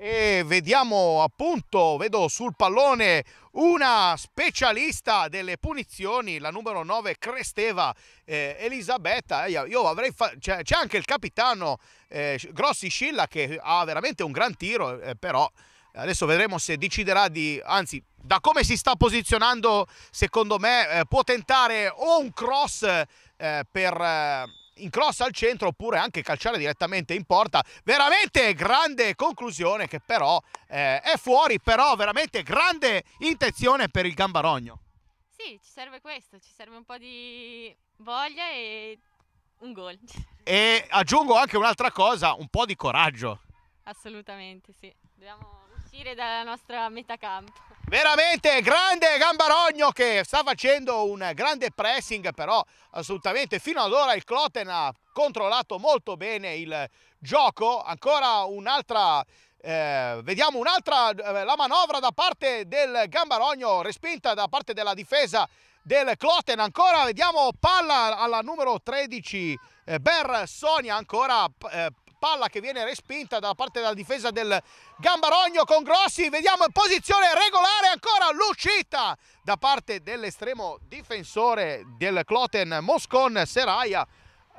e vediamo appunto, vedo sul pallone una specialista delle punizioni, la numero 9 Cresteva eh, Elisabetta. Eh, io, io avrei c'è, anche il capitano eh, Grossi Scilla che ha veramente un gran tiro, eh, però adesso vedremo se deciderà di, anzi da come si sta posizionando secondo me eh, può tentare o un cross eh, per in cross al centro oppure anche calciare direttamente in porta. Veramente grande conclusione che però eh, è fuori, però veramente grande intenzione per il Gambarogno. Sì, ci serve questo, ci serve un po' di voglia e un gol. E aggiungo anche un'altra cosa, un po' di coraggio. Assolutamente, sì. Dobbiamo uscire dalla nostra metà campo veramente grande Gambarogno che sta facendo un grande pressing però assolutamente fino ad ora il Cloten ha controllato molto bene il gioco ancora un'altra eh, vediamo un'altra eh, la manovra da parte del Gambarogno respinta da parte della difesa del Cloten ancora vediamo palla alla numero 13 eh, Ber Sonia ancora eh, palla che viene respinta da parte della difesa del Gambarogno con Grossi, vediamo in posizione regolare ancora l'uscita da parte dell'estremo difensore del Cloten Moscon Seraia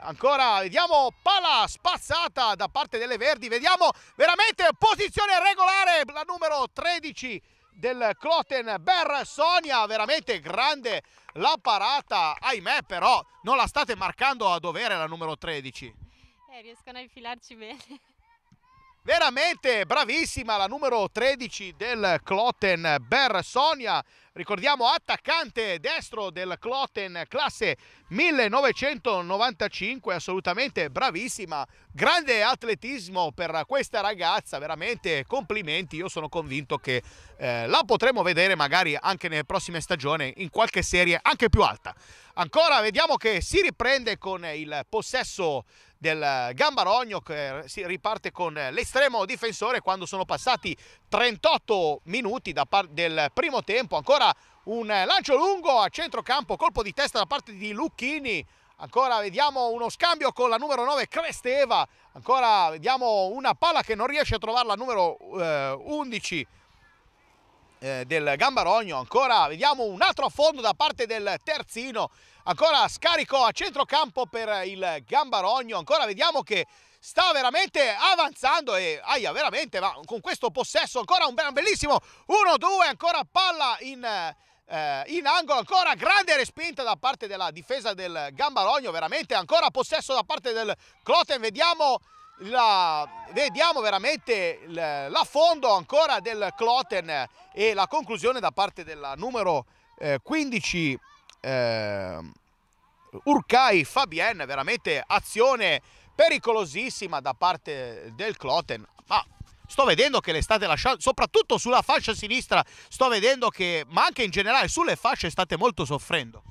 ancora vediamo palla spazzata da parte delle Verdi vediamo veramente posizione regolare la numero 13 del Cloten Ber Sonia veramente grande la parata ahimè però non la state marcando a dovere la numero 13 eh, riescono a infilarci bene. Veramente bravissima la numero 13 del Cloten Ber Sonia, ricordiamo attaccante destro del Cloten classe 1995, assolutamente bravissima, grande atletismo per questa ragazza, veramente complimenti, io sono convinto che eh, la potremo vedere magari anche nelle prossime stagioni in qualche serie anche più alta. Ancora vediamo che si riprende con il possesso del Gambarogno che si riparte con l'estremo difensore quando sono passati 38 minuti da del primo tempo. Ancora un lancio lungo a centrocampo, colpo di testa da parte di Lucchini, ancora vediamo uno scambio con la numero 9 Cresteva, ancora vediamo una palla che non riesce a trovare la numero eh, 11 eh, del Gambarogno, ancora vediamo un altro affondo da parte del terzino, ancora scarico a centrocampo per il Gambarogno, ancora vediamo che sta veramente avanzando e aia veramente ma con questo possesso ancora un, bellissimo 1-2 ancora palla in eh, in angolo ancora grande respinta da parte della difesa del Gambarogno veramente ancora possesso da parte del Cloten vediamo la, vediamo veramente l'affondo ancora del Cloten e la conclusione da parte della numero eh, 15 eh, Urcai Fabien veramente azione pericolosissima da parte del Cloten ma sto vedendo che le state lasciando, soprattutto sulla fascia sinistra, sto vedendo che, ma anche in generale sulle fasce state molto soffrendo.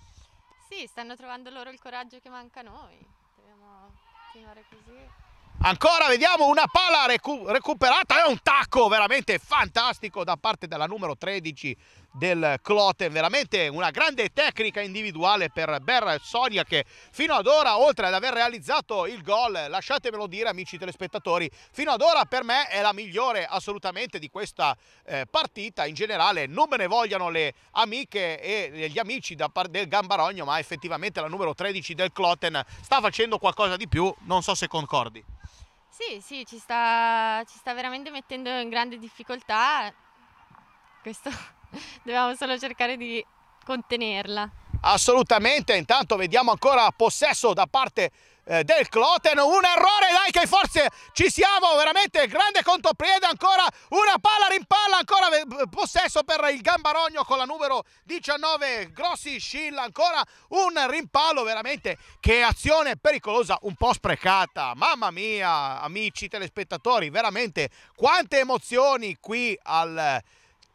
Sì, stanno trovando loro il coraggio che manca a noi. Dobbiamo continuare così. Ancora vediamo una palla recu recuperata, è un tacco veramente fantastico da parte della numero 13 del Cloten. Veramente una grande tecnica individuale per Berra e Sonia che fino ad ora, oltre ad aver realizzato il gol, lasciatemelo dire amici telespettatori, fino ad ora per me è la migliore assolutamente di questa eh, partita. In generale non me ne vogliano le amiche e gli amici da, del Gambarogno, ma effettivamente la numero 13 del Cloten sta facendo qualcosa di più, non so se concordi. Sì, sì, ci sta, ci sta veramente mettendo in grande difficoltà. Questo Dobbiamo solo cercare di contenerla. Assolutamente, intanto vediamo ancora possesso da parte eh, del Cloten, un errore dai che forse ci siamo, veramente grande contropiede ancora, una palla rimpalla ancora, eh, possesso per il Gambarogno con la numero 19, Grossi Scilla ancora, un rimpallo veramente che azione pericolosa, un po' sprecata, mamma mia amici telespettatori, veramente quante emozioni qui al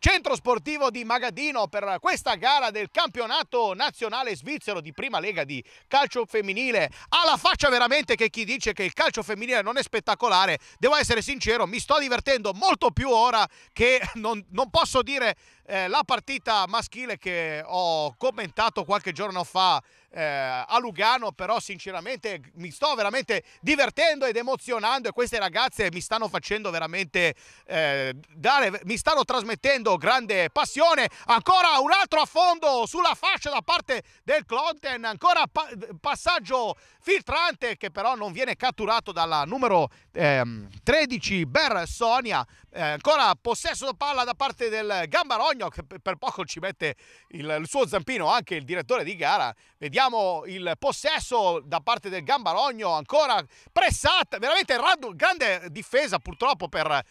centro sportivo di Magadino per questa gara del campionato nazionale svizzero di prima lega di calcio femminile. alla faccia veramente che chi dice che il calcio femminile non è spettacolare, devo essere sincero, mi sto divertendo molto più ora che non, non posso dire eh, la partita maschile che ho commentato qualche giorno fa eh, a Lugano, però sinceramente mi sto veramente divertendo ed emozionando e queste ragazze mi stanno facendo veramente eh, dare, mi stanno trasmettendo grande passione. Ancora un altro affondo sulla fascia da parte del Clonten, ancora pa- passaggio filtrante che però non viene catturato dalla numero ehm, 13 Ber Sonia, eh, ancora possesso palla da parte del Gambarò Bologna, che per poco ci mette il, il, suo zampino anche il direttore di gara. Vediamo il possesso da parte del Gambarogno, ancora pressata, veramente radu, grande difesa purtroppo per,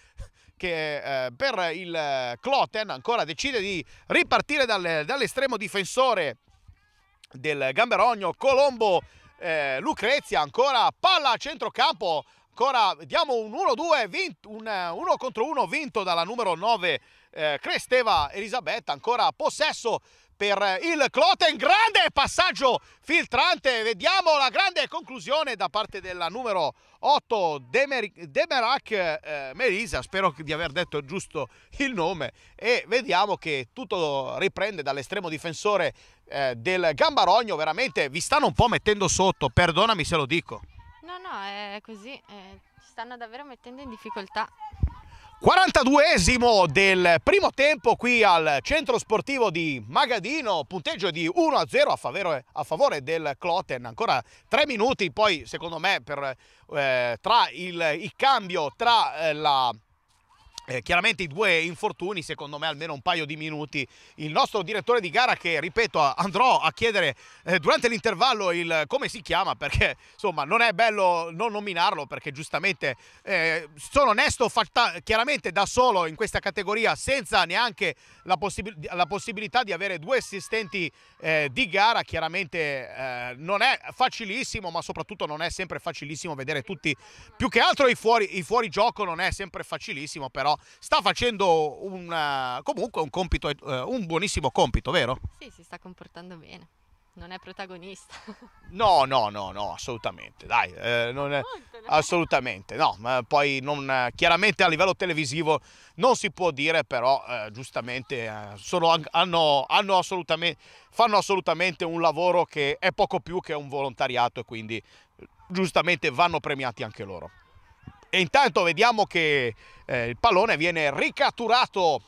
che, eh, per il Cloten, ancora decide di ripartire dal, dall'estremo difensore del Gambarogno Colombo eh, Lucrezia, ancora palla a centrocampo, ancora diamo un 1-2, un 1 contro 1 vinto dalla numero 9 eh, Cresteva Elisabetta ancora possesso per eh, il Cloten, grande passaggio filtrante, vediamo la grande conclusione da parte della numero 8 Demer Demerac eh, Melisa, spero di aver detto giusto il nome e vediamo che tutto riprende dall'estremo difensore eh, del Gambarogno, veramente vi stanno un po' mettendo sotto, perdonami se lo dico. No, no, è così, eh, ci stanno davvero mettendo in difficoltà. 42esimo del primo tempo qui al centro sportivo di Magadino, punteggio di 1-0 a favore, a favore del Cloten, ancora 3 minuti, poi secondo me per, eh, tra il, il, cambio tra eh, la eh, chiaramente i due infortuni, secondo me almeno un paio di minuti. Il nostro direttore di gara che, ripeto, andrò a chiedere eh, durante l'intervallo il come si chiama perché insomma non è bello non nominarlo perché giustamente eh, sono onesto fatta, chiaramente da solo in questa categoria senza neanche la, possib la possibilità di avere due assistenti eh, di gara. Chiaramente eh, non è facilissimo ma soprattutto non è sempre facilissimo vedere tutti, più che altro i fuori, i fuori gioco non è sempre facilissimo però però sta facendo un, eh, comunque un, compito, eh, un buonissimo compito, vero? Sì, si sta comportando bene non è protagonista. No, no, no, no, assolutamente, dai, eh, non è, assolutamente, no, ma poi non, chiaramente a livello televisivo non si può dire, però eh, giustamente eh, sono, hanno, hanno assolutamente, fanno assolutamente un lavoro che è poco più che un volontariato e quindi giustamente vanno premiati anche loro. E intanto vediamo che eh, il pallone viene ricatturato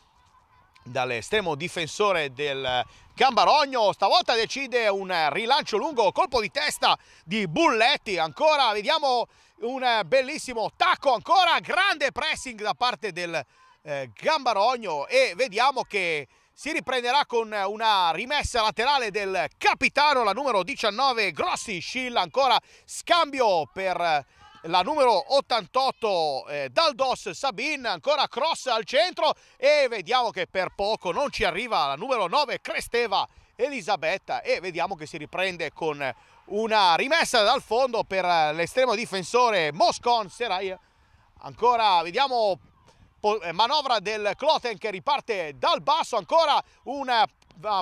dall'estremo difensore del Gambarogno. Stavolta decide un rilancio lungo, colpo di testa di Bulletti. Ancora vediamo un bellissimo tacco, ancora grande pressing da parte del eh, Gambarogno e vediamo che si riprenderà con una rimessa laterale del capitano, la numero 19 Grossi Scilla, ancora scambio per la numero 88 eh, dal Sabin, ancora cross al centro e vediamo che per poco non ci arriva la numero 9 Cresteva Elisabetta e vediamo che si riprende con una rimessa dal fondo per l'estremo difensore Moscon Serai. Ancora vediamo eh, manovra del Kloten che riparte dal basso, ancora un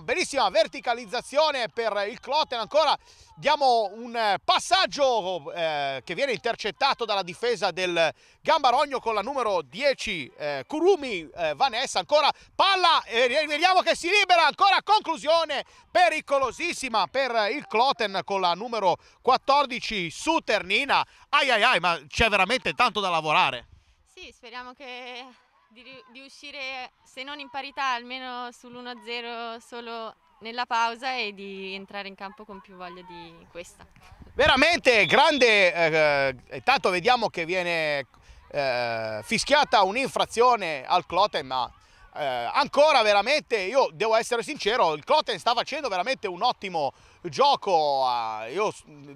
bellissima verticalizzazione per il Clotten ancora diamo un eh, passaggio eh, che viene intercettato dalla difesa del Gambarogno con la numero 10 eh, Kurumi eh, Vanessa ancora palla e vediamo che si libera ancora conclusione pericolosissima per il Cloten con la numero 14 Suternina ai ai ai ma c'è veramente tanto da lavorare sì speriamo che di, di uscire se non in parità almeno sull'1-0 solo nella pausa e di entrare in campo con più voglia di questa. Veramente grande, eh, intanto eh, vediamo che viene eh, fischiata un'infrazione al Cloten, ma eh, ancora veramente, io devo essere sincero, il Cloten sta facendo veramente un ottimo gioco, io,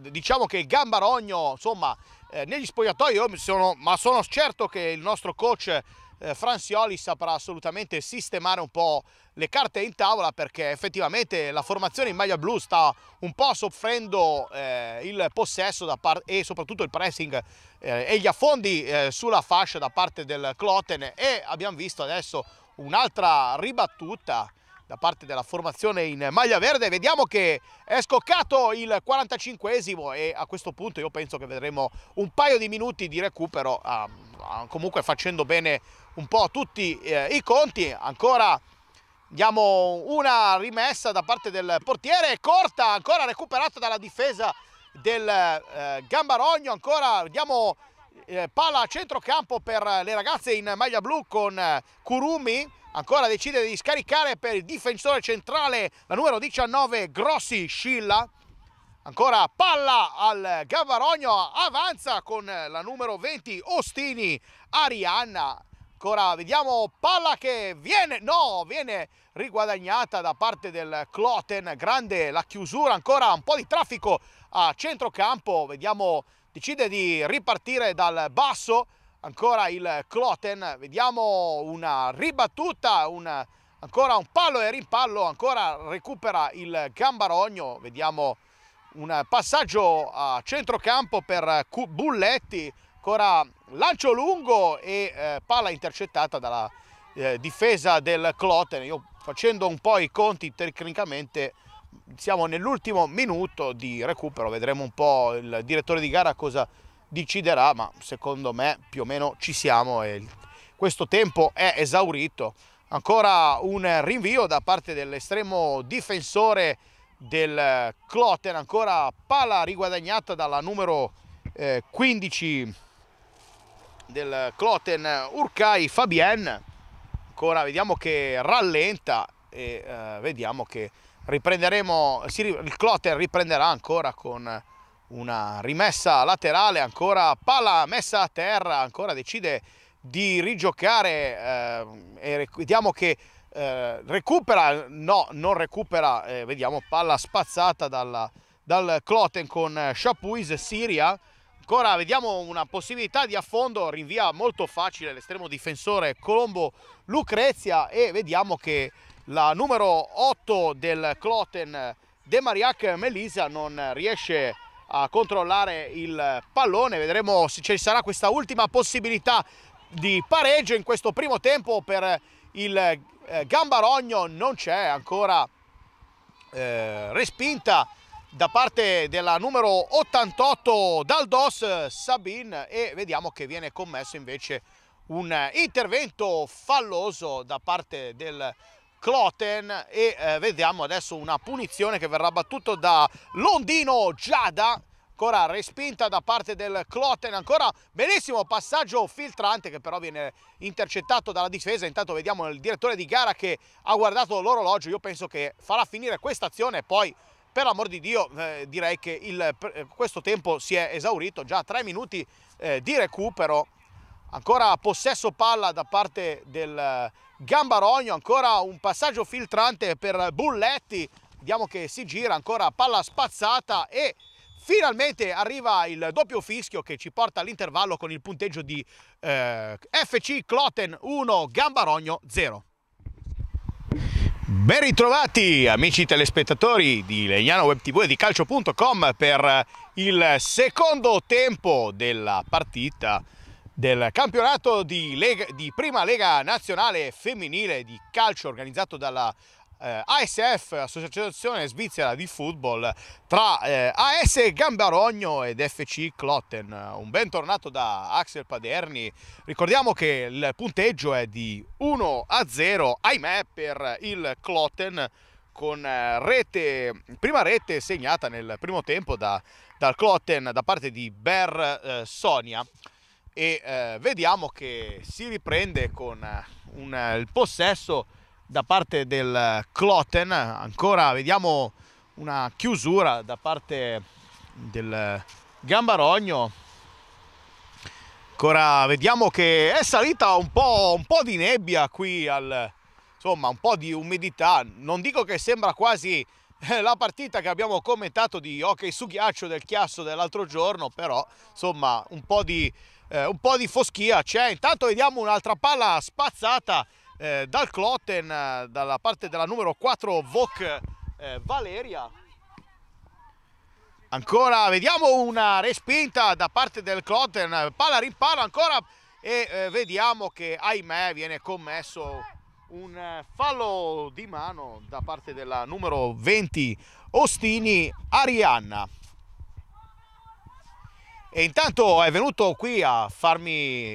diciamo che il Gambarogno, insomma, eh, negli spogliatoi, io sono, ma sono certo che il nostro coach eh, Franzioli saprà assolutamente sistemare un po' le carte in tavola perché effettivamente la formazione in maglia blu sta un po' soffrendo eh, il possesso e soprattutto il pressing eh, e gli affondi eh, sulla fascia da parte del Cloten e abbiamo visto adesso un'altra ribattuta da parte della formazione in maglia verde. Vediamo che è scoccato il 45esimo e a questo punto io penso che vedremo un paio di minuti di recupero, ah, comunque facendo bene un po' tutti eh, i conti, ancora diamo una rimessa da parte del portiere, corta, ancora recuperata dalla difesa del eh, Gambarogno, ancora diamo eh, palla a centrocampo per le ragazze in maglia blu con eh, Kurumi, ancora decide di scaricare per il difensore centrale la numero 19 Grossi Scilla, ancora palla al Gambarogno, avanza con la numero 20 Ostini Arianna, ancora vediamo palla che viene no viene riguadagnata da parte del Cloten grande la chiusura ancora un po' di traffico a centrocampo vediamo decide di ripartire dal basso ancora il Cloten vediamo una ribattuta un, ancora un pallo e rimpallo ancora recupera il Gambarogno vediamo un passaggio a centrocampo per Bulletti ancora lancio lungo e eh, palla intercettata dalla eh, difesa del Cloten. Io facendo un po' i conti tecnicamente siamo nell'ultimo minuto di recupero, vedremo un po' il direttore di gara cosa deciderà, ma secondo me più o meno ci siamo e questo tempo è esaurito. Ancora un rinvio da parte dell'estremo difensore del Cloten, ancora palla riguadagnata dalla numero eh, 15 del Cloten Urcai Fabien ancora vediamo che rallenta e eh, vediamo che riprenderemo si, il Cloten riprenderà ancora con una rimessa laterale ancora palla messa a terra ancora decide di rigiocare eh, e vediamo che eh, recupera no non recupera eh, vediamo palla spazzata dalla, dal Cloten con Chapuis Siria Ancora vediamo una possibilità di affondo, rinvia molto facile l'estremo difensore Colombo Lucrezia e vediamo che la numero 8 del Cloten De Mariac Melisa non riesce a controllare il pallone, vedremo se ci sarà questa ultima possibilità di pareggio in questo primo tempo per il eh, Gambarogno, non c'è ancora eh, respinta da parte della numero 88 dal DOS Sabin e vediamo che viene commesso invece un intervento falloso da parte del Cloten e eh, vediamo adesso una punizione che verrà battuta da Londino Giada ancora respinta da parte del Cloten, ancora benissimo passaggio filtrante che però viene intercettato dalla difesa, intanto vediamo il direttore di gara che ha guardato l'orologio, io penso che farà finire questa azione e poi per l'amor di Dio eh, direi che il, eh, questo tempo si è esaurito, già tre minuti eh, di recupero, ancora possesso palla da parte del eh, Gambarogno, ancora un passaggio filtrante per Bulletti, vediamo che si gira, ancora palla spazzata e finalmente arriva il doppio fischio che ci porta all'intervallo con il punteggio di eh, FC Cloten 1 Gambarogno 0. Ben ritrovati amici telespettatori di Legnano Web TV e di calcio.com per eh, il secondo tempo della partita del campionato di, Lega, di, prima Lega Nazionale Femminile di calcio organizzato dalla eh, ASF, Associazione Svizzera di Football, tra eh, AS Gambarogno ed FC Clotten. Un bentornato da Axel Paderni. Ricordiamo che il punteggio è di 1 a 0, ahimè, per il Clotten con eh, rete, prima rete segnata nel primo tempo da, dal Clotten da parte di Ber eh, Sonia e eh, vediamo che si riprende con eh, un, il possesso da parte del Cloten, ancora vediamo una chiusura da parte del Gambarogno, ancora vediamo che è salita un po', un po di nebbia qui, al, insomma un po' di umidità, non dico che sembra quasi eh, la partita che abbiamo commentato di hockey su ghiaccio del Chiasso dell'altro giorno, però insomma un po' di, eh, un po di foschia c'è. Intanto vediamo un'altra palla spazzata eh, dal Cloten, eh, dalla parte della numero 4 Voc eh, Valeria. Ancora, vediamo una respinta da parte del Cloten, palla rimpalla ancora e eh, vediamo che ahimè viene commesso un eh, fallo di mano da parte della numero 20 Ostini Arianna. E intanto è venuto qui a farmi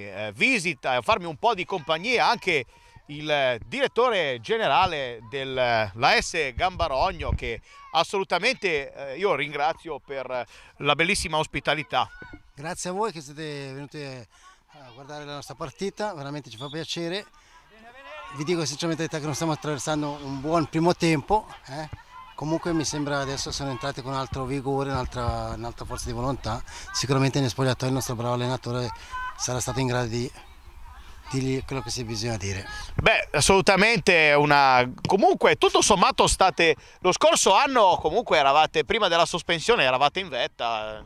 eh, visita, a farmi un po' di compagnia anche il direttore generale dell'AS Gambarogno che assolutamente eh, io ringrazio per la bellissima ospitalità. Grazie a voi che siete venuti a guardare la nostra partita, veramente ci fa piacere. Vi dico sinceramente che non stiamo attraversando un buon primo tempo, eh? comunque mi sembra adesso sono entrati con un altro vigore, un'altra, un forza di volontà, sicuramente nel spogliatoio il nostro bravo allenatore sarà stato in grado di dirgli quello che si bisogna dire. Beh, assolutamente una... Comunque, tutto sommato state... Lo scorso anno comunque eravate, prima della sospensione, eravate in vetta.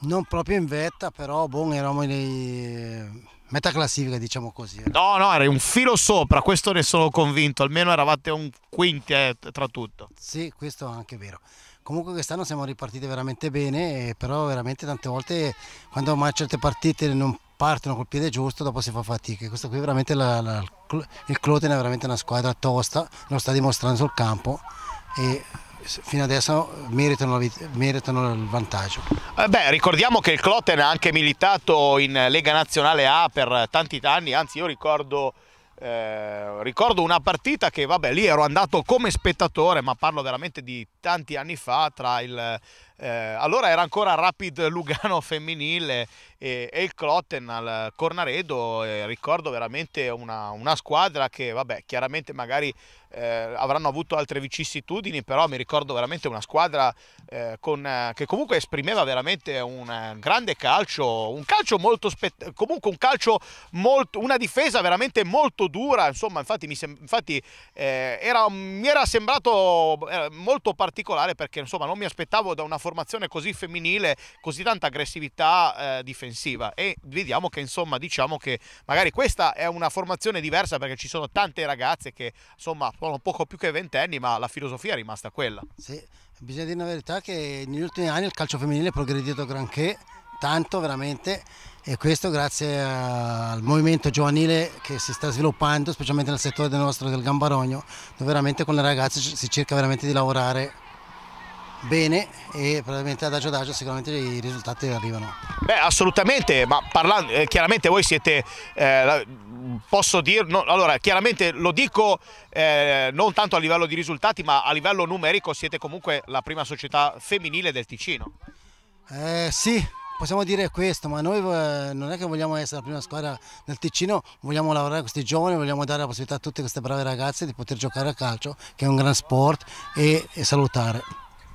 Non proprio in vetta, però boh, eravamo nei... Metà classifica, diciamo così. Eh. No, no, eri un filo sopra, questo ne sono convinto. Almeno eravate un quintet eh, tra tutto. Sì, questo è anche vero. Comunque quest'anno siamo ripartiti veramente bene, eh, però veramente tante volte quando mai certe partite non partono col piede giusto, dopo si fa fatica. Questo qui è veramente la, la, il Cloten è veramente una squadra tosta, lo sta dimostrando sul campo e fino adesso meritano, meritano il vantaggio. Eh beh, ricordiamo che il Cloten ha anche militato in Lega Nazionale A per tanti anni, anzi io ricordo... Eh, ricordo una partita che vabbè lì ero andato come spettatore ma parlo veramente di tanti anni fa tra il eh, allora era ancora Rapid Lugano femminile e, e il Clotten al Cornaredo, eh, ricordo veramente una, una, squadra che vabbè chiaramente magari eh, avranno avuto altre vicissitudini, però mi ricordo veramente una squadra eh, con, che comunque esprimeva veramente un grande calcio, un calcio molto spett- comunque un calcio molto, una difesa veramente molto dura, insomma infatti, mi, sem- infatti eh, era, mi era sembrato eh, molto particolare perché insomma non mi aspettavo da una formazione formazione così femminile, così tanta aggressività eh, difensiva e vediamo che insomma diciamo che magari questa è una formazione diversa perché ci sono tante ragazze che insomma sono poco più che ventenni ma la filosofia è rimasta quella. Sì, bisogna dire la verità che negli ultimi anni il calcio femminile è progredito granché, tanto veramente e questo grazie al movimento giovanile che si sta sviluppando specialmente nel settore del nostro del Gambarogno dove veramente con le ragazze si cerca veramente di lavorare bene e probabilmente adagio adagio sicuramente i risultati arrivano. Beh assolutamente, ma parlando, eh, chiaramente voi siete, eh, posso dirlo, no, allora chiaramente lo dico eh, non tanto a livello di risultati ma a livello numerico siete comunque la prima società femminile del Ticino. Eh, sì, possiamo dire questo, ma noi eh, non è che vogliamo essere la prima squadra del Ticino, vogliamo lavorare con questi giovani, vogliamo dare la possibilità a tutte queste brave ragazze di poter giocare a calcio, che è un gran sport, e, e salutare.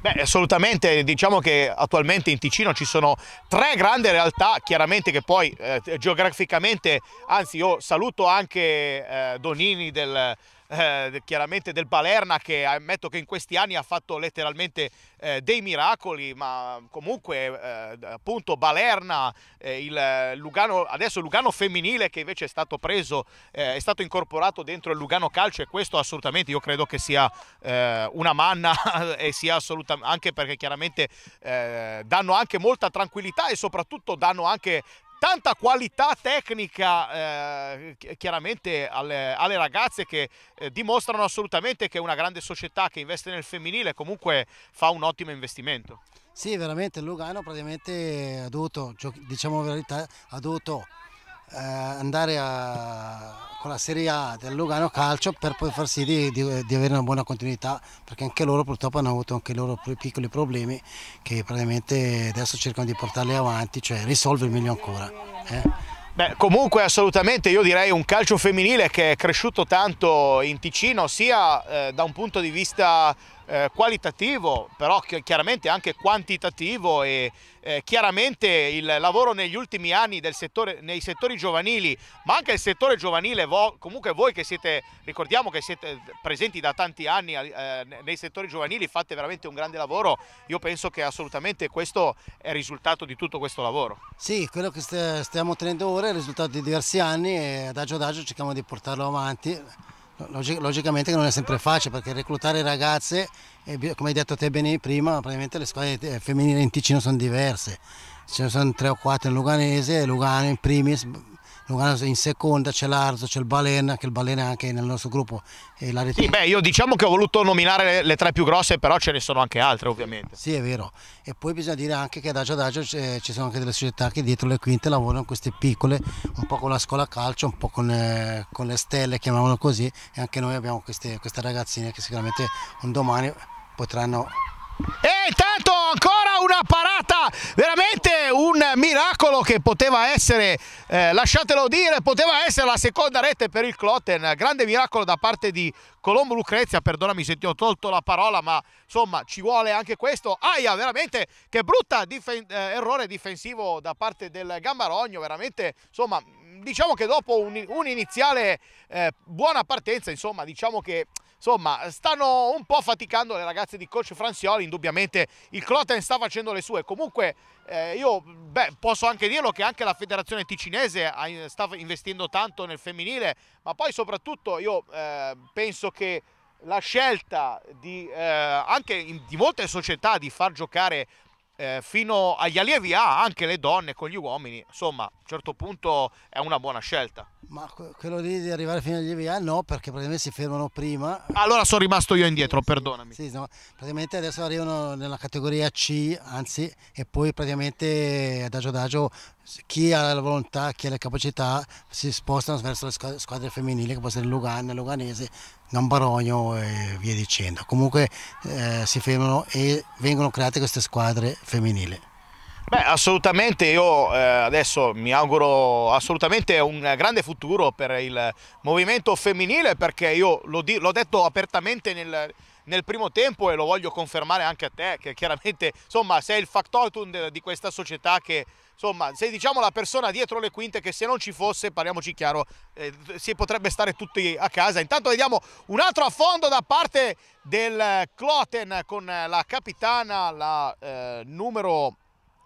Beh, assolutamente, diciamo che attualmente in Ticino ci sono tre grandi realtà, chiaramente che poi eh, geograficamente, anzi io saluto anche eh, Donini del, eh, chiaramente del Palerna che ammetto che in questi anni ha fatto letteralmente eh, dei miracoli, ma comunque eh, appunto Balerna, eh, il Lugano, adesso Lugano femminile che invece è stato preso, eh, è stato incorporato dentro il Lugano Calcio e questo assolutamente io credo che sia eh, una manna e sia assolutamente anche perché chiaramente danno anche molta tranquillità e soprattutto danno anche tanta qualità tecnica eh, chiaramente alle, alle, ragazze che eh, dimostrano assolutamente che una grande società che investe nel femminile comunque fa un ottimo investimento. Sì, veramente Lugano praticamente ha dovuto, diciamo la verità, ha dovuto eh, andare a con la Serie A del Lugano Calcio per poi far sì di, di, di, avere una buona continuità perché anche loro purtroppo hanno avuto anche loro piccoli problemi che praticamente adesso cercano di portarli avanti, cioè risolvere meglio ancora. Eh. Beh, comunque assolutamente io direi un calcio femminile che è cresciuto tanto in Ticino sia eh, da un punto di vista eh, qualitativo, però chiaramente anche quantitativo e eh, chiaramente il lavoro negli ultimi anni settore, nei settori giovanili, ma anche il settore giovanile, vo, comunque voi che siete, ricordiamo che siete presenti da tanti anni eh, nei settori giovanili, fate veramente un grande lavoro, io penso che assolutamente questo è il risultato di tutto questo lavoro. Sì, quello che stiamo ottenendo ora è il risultato di diversi anni e adagio adagio cerchiamo di portarlo avanti Logicamente non è sempre facile perché reclutare ragazze, eh, come hai detto te bene prima, probabilmente le squadre eh, femminili in Ticino sono diverse, ce ne sono tre o quattro in Luganese, Lugano in primis, Lugano in seconda c'è l'Arzo, c'è il Balena, che il Balena è anche nel nostro gruppo. E la sì, beh, io diciamo che ho voluto nominare le, le, tre più grosse, però ce ne sono anche altre ovviamente. Sì, è vero. E poi bisogna dire anche che adagio adagio ci sono anche delle società che dietro le quinte lavorano queste piccole, un po' con la scuola calcio, un po' con, eh, con le stelle, chiamiamolo così, e anche noi abbiamo queste, queste ragazzine che sicuramente un domani potranno e intanto ancora una parata, veramente un miracolo che poteva essere, eh, lasciatelo dire, poteva essere la seconda rete per il Clotten, Grande miracolo da parte di Colombo Lucrezia, perdonami se ti ho tolto la parola, ma insomma ci vuole anche questo. Aia, veramente che brutta difen eh, errore difensivo da parte del Gambarogno, veramente insomma diciamo che dopo un'iniziale un eh, buona partenza, insomma diciamo che insomma stanno un po' faticando le ragazze di coach Franzioli, indubbiamente il Cloten sta facendo le sue, comunque eh, io beh, posso anche dirlo che anche la federazione ticinese sta investendo tanto nel femminile, ma poi soprattutto io eh, penso che la scelta di, eh, anche in, di molte società di far giocare eh, fino agli allievi A, ah, anche le donne con gli uomini, insomma a un certo punto è una buona scelta. Ma quello lì di arrivare fino agli allievi A ah, no, perché praticamente si fermano prima. Allora sono rimasto io indietro, sì, perdonami. Sì, no, praticamente adesso arrivano nella categoria C, anzi, e poi praticamente adagio adagio chi ha la volontà, chi ha le capacità si spostano verso le squadre femminili che può essere Lugano, Luganese, Gambarogno e via dicendo. Comunque eh, si fermano e vengono create queste squadre femminili. Beh, assolutamente, io eh, adesso mi auguro assolutamente un grande futuro per il movimento femminile perché io l'ho detto apertamente nel, nel primo tempo e lo voglio confermare anche a te che chiaramente insomma sei il factotum di questa società che insomma, se diciamo la persona dietro le quinte che se non ci fosse, parliamoci chiaro, eh, si potrebbe stare tutti a casa. Intanto vediamo un altro affondo da parte del Cloten con la capitana, la eh, numero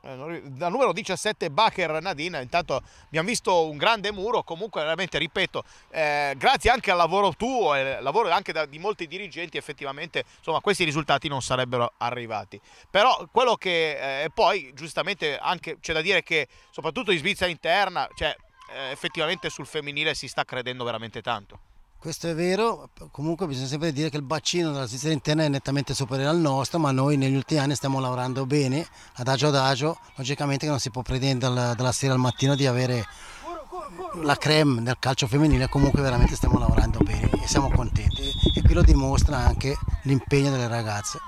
eh, da numero 17 Bacher Nadina intanto abbiamo visto un grande muro comunque veramente ripeto eh, grazie anche al lavoro tuo e al lavoro anche da, di molti dirigenti effettivamente insomma questi risultati non sarebbero arrivati però quello che eh, poi giustamente anche c'è da dire che soprattutto in Svizzera interna cioè, eh, effettivamente sul femminile si sta credendo veramente tanto questo è vero, comunque bisogna sempre dire che il bacino della Svizzera interna è nettamente superiore al nostro, ma noi negli ultimi anni stiamo lavorando bene, adagio adagio, logicamente non si può pretendere dalla, dalla sera al mattino di avere la creme del calcio femminile, comunque veramente stiamo lavorando bene e siamo contenti e qui lo dimostra anche l'impegno delle ragazze.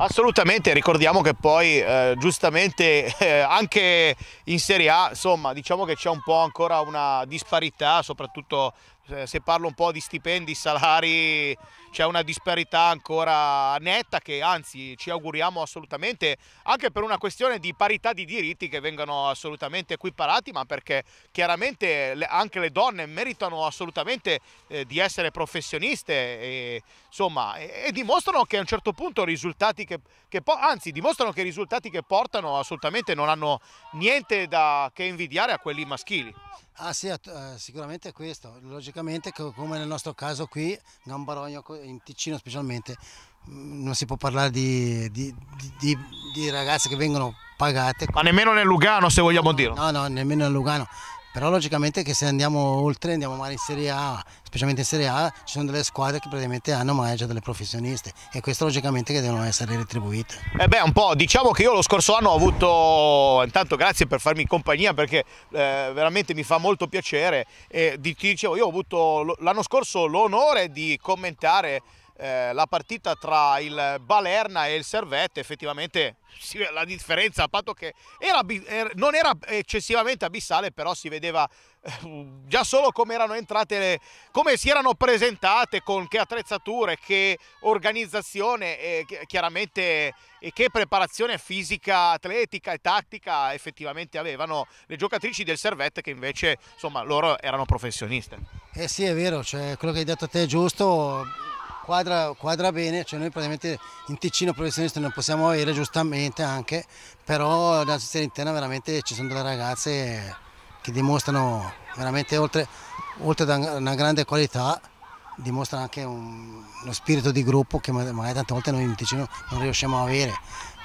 Assolutamente, ricordiamo che poi eh, giustamente eh, anche in Serie A, insomma, diciamo che c'è un po' ancora una disparità, soprattutto cioè, se parlo un po' di stipendi, salari, c'è una disparità ancora netta che anzi ci auguriamo assolutamente anche per una questione di parità di diritti che vengano assolutamente equiparati ma perché chiaramente anche le donne meritano assolutamente eh, di essere professioniste e, insomma, e, e, dimostrano che a un certo punto risultati che, che anzi dimostrano che i risultati che portano assolutamente non hanno niente da, che invidiare a quelli maschili. Ah sì, eh, sicuramente questo, logicamente come nel nostro caso qui Gambarogno in Ticino specialmente mm, non si può parlare di, di, di, di ragazze che vengono pagate. Ma nemmeno nel Lugano se vogliamo no, dirlo. No, no, nemmeno nel Lugano. Però logicamente che se andiamo oltre, andiamo magari in Serie A, specialmente in Serie A, ci sono delle squadre che praticamente hanno magari già delle professioniste e questo logicamente che devono essere retribuite. Eh beh, un po', diciamo che io lo scorso anno ho avuto, intanto grazie per farmi compagnia perché eh, veramente mi fa molto piacere, e ti dicevo, io ho avuto l'anno scorso l'onore di commentare eh, la partita tra il Balerna e il Servette effettivamente sì, la differenza a patto che era, er, non era eccessivamente abissale però si vedeva eh, già solo come erano entrate le, come si erano presentate con che attrezzature che organizzazione e chiaramente e che preparazione fisica atletica e tattica effettivamente avevano le giocatrici del Servette che invece insomma loro erano professioniste eh sì è vero cioè, quello che hai detto te è giusto quadra, quadra bene, cioè noi praticamente in Ticino professionisti non possiamo avere giustamente anche, però nella sezione interna veramente ci sono delle ragazze che dimostrano veramente oltre, oltre ad una grande qualità dimostra anche un, uno spirito di gruppo che magari tante volte noi in Ticino non riusciamo a avere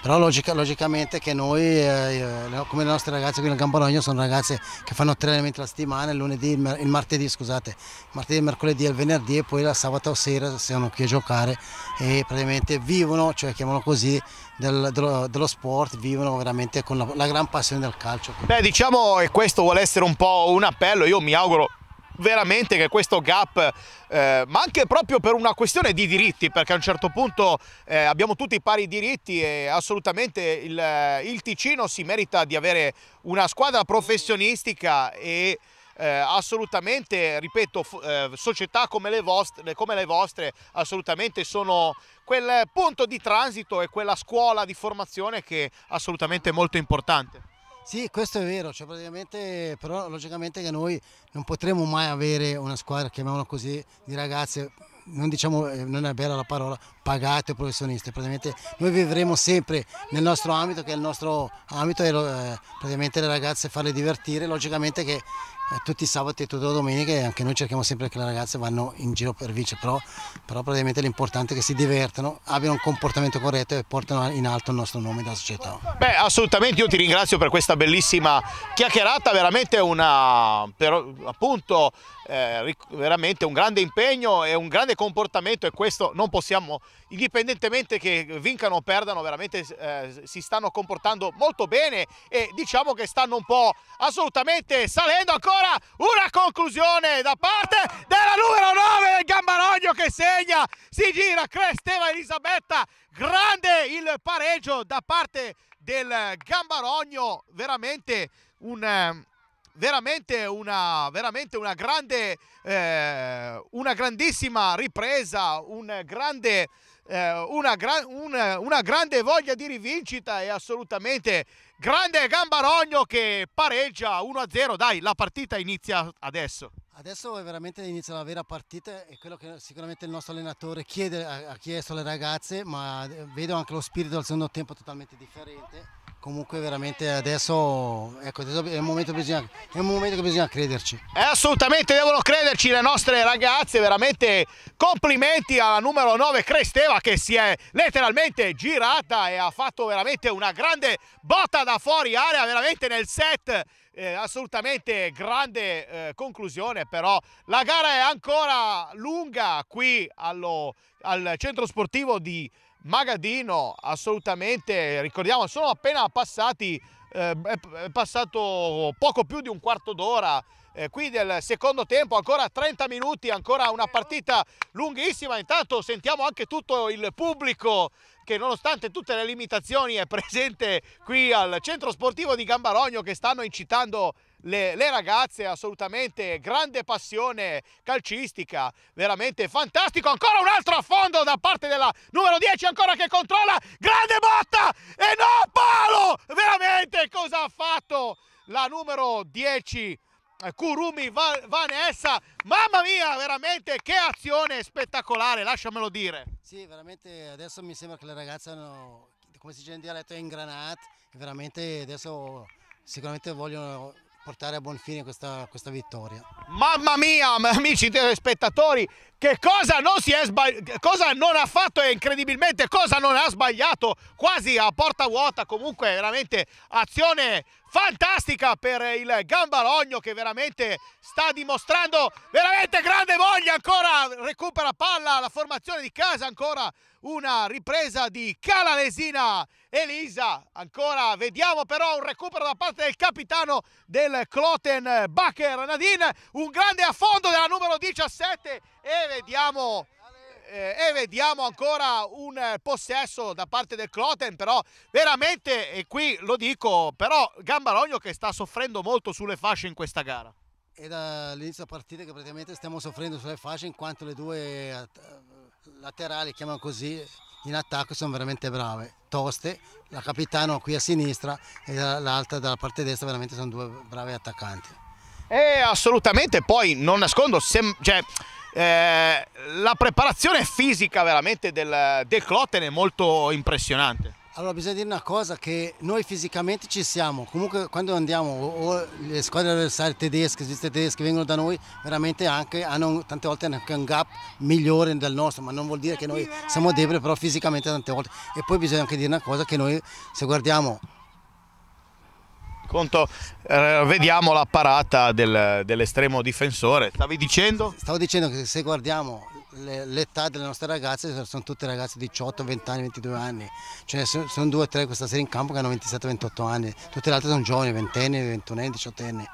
però logica, logicamente che noi, eh, eh come le nostre ragazze qui nel Campanogno, sono ragazze che fanno tre allenamenti alla settimana, il, lunedì, il, il martedì, scusate, il martedì, il mercoledì e il venerdì e poi la sabato sera siano qui a giocare e praticamente vivono, cioè chiamano così, del, dello, dello, sport, vivono veramente con la, la gran passione del calcio. Beh diciamo e questo vuole essere un po' un appello, io mi auguro veramente che questo gap, eh, ma anche proprio per una questione di diritti, perché a un certo punto eh, abbiamo tutti pari diritti e assolutamente il, eh, il, Ticino si merita di avere una squadra professionistica e eh, assolutamente, ripeto, eh, società come le, vostre, come le, vostre, assolutamente sono quel punto di transito e quella scuola di formazione che è assolutamente molto importante. Sì, questo è vero, cioè praticamente, però logicamente che noi non potremo mai avere una squadra, chiamiamola così, di ragazze, non diciamo, eh, non è bella la parola, pagate o professioniste, praticamente noi vivremo sempre nel nostro ambito, che è il nostro ambito, è, eh, praticamente le ragazze farle divertire, logicamente che eh, tutti i sabati e tutte le domeniche anche noi cerchiamo sempre che le ragazze vanno in giro per vice però, però praticamente l'importante è che si divertano, abbiano un comportamento corretto e portano in alto il nostro nome da società. Beh assolutamente io ti ringrazio per questa bellissima chiacchierata, veramente una per, appunto eh, veramente un grande impegno e un grande comportamento e questo non possiamo indipendentemente che vincano o perdano veramente eh, si stanno comportando molto bene e diciamo che stanno un po' assolutamente salendo ancora ancora una conclusione da parte della numero 9 del Gambarogno che segna, si gira Cresteva Elisabetta, grande il pareggio da parte del Gambarogno, veramente un... Veramente una, veramente una, grande, eh, una grandissima ripresa, un grande eh, una, gra- una, una, grande voglia di rivincita e assolutamente grande Gambarogno che pareggia 1-0. Dai, la partita inizia adesso. Adesso è veramente inizia la vera partita e quello che sicuramente il nostro allenatore chiede, ha chiesto alle ragazze, ma vedo anche lo spirito del secondo tempo totalmente differente Comunque veramente adesso, ecco, adesso è, un bisogna, è, un momento che bisogna crederci. Eh, assolutamente devono crederci le nostre ragazze, veramente complimenti alla numero 9 Cresteva che si è letteralmente girata e ha fatto veramente una grande botta da fuori area, veramente nel set eh, assolutamente grande eh, conclusione però la gara è ancora lunga qui allo, al centro sportivo di Magadino assolutamente, ricordiamo, sono appena passati, eh, è passato poco più di un quarto d'ora eh, qui del secondo tempo, ancora 30 minuti, ancora una partita lunghissima, intanto sentiamo anche tutto il pubblico che nonostante tutte le limitazioni è presente qui al centro sportivo di Gambarogno che stanno incitando le, le ragazze assolutamente grande passione calcistica, veramente fantastico, ancora un altro affondo da parte della numero 10 ancora che controlla, grande botta e no palo, veramente cosa ha fatto la numero 10 eh, Kurumi Vanessa, mamma mia, veramente che azione spettacolare, lasciamelo dire. Sì, veramente adesso mi sembra che le ragazze hanno, come si dice in dialetto, ingranate, veramente adesso sicuramente vogliono portare a buon fine questa, questa vittoria. Mamma mia, amici telespettatori, che cosa non si è sbagliato, cosa non ha fatto e incredibilmente cosa non ha sbagliato, quasi a porta vuota, comunque veramente azione fantastica per il Gambarogno che veramente sta dimostrando veramente grande voglia ancora, recupera palla, la formazione di casa ancora, una ripresa di Calalesina Elisa. Ancora vediamo però un recupero da parte del capitano del Cloten Bacher Nadine, un grande affondo della numero 17 e vediamo eh, e vediamo ancora un possesso da parte del Cloten però veramente e qui lo dico però Gambarogno che sta soffrendo molto sulle fasce in questa gara è dall'inizio della partita che praticamente stiamo soffrendo sulle fasce in quanto le due eh, laterali chiamano così in attacco sono veramente brave, toste, la capitano qui a sinistra e l'altra dalla parte destra veramente sono due bravi attaccanti. E assolutamente, poi non nascondo, cioè, eh, la preparazione fisica veramente del, del Clotten è molto impressionante. Allora bisogna dire una cosa che noi fisicamente ci siamo, comunque quando andiamo o le squadre avversarie tedesche, esiste tedesche vengono da noi, veramente anche hanno tante volte anche un gap migliore del nostro, ma non vuol dire che noi siamo deboli, però fisicamente tante volte. E poi bisogna anche dire una cosa che noi se guardiamo Conto, eh, vediamo la parata del, dell'estremo difensore. Stavi dicendo? Stavo dicendo che se guardiamo l'età delle nostre ragazze sono tutte ragazze di 18, 20 anni, 22 anni, cioè sono due o tre questa sera in campo che hanno 27-28 anni, tutte le altre sono giovani, 20 anni, 21 anni, 18 anni.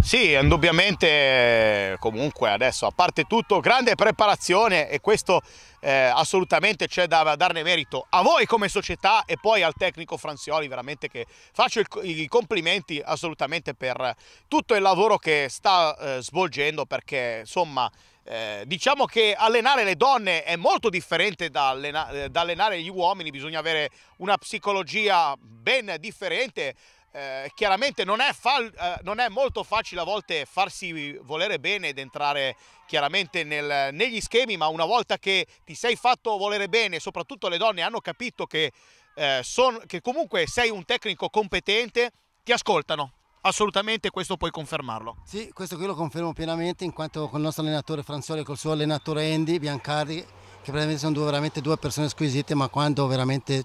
Sì, indubbiamente comunque adesso a parte tutto grande preparazione e questo eh, assolutamente c'è da darne merito a voi come società e poi al tecnico Franzioli veramente che faccio il, i complimenti assolutamente per tutto il lavoro che sta eh, svolgendo perché insomma eh, diciamo che allenare le donne è molto differente da, allena eh, da, allenare gli uomini, bisogna avere una psicologia ben differente. Eh, chiaramente non è, eh, non è, molto facile a volte farsi volere bene ed entrare chiaramente nel, negli schemi, ma una volta che ti sei fatto volere bene, soprattutto le donne hanno capito che, eh, son, che comunque sei un tecnico competente, ti ascoltano assolutamente questo puoi confermarlo. Sì, questo qui lo confermo pienamente in quanto con il nostro allenatore Franzoli e col suo allenatore Andy Biancardi, che praticamente sono due, veramente due persone squisite, ma quando veramente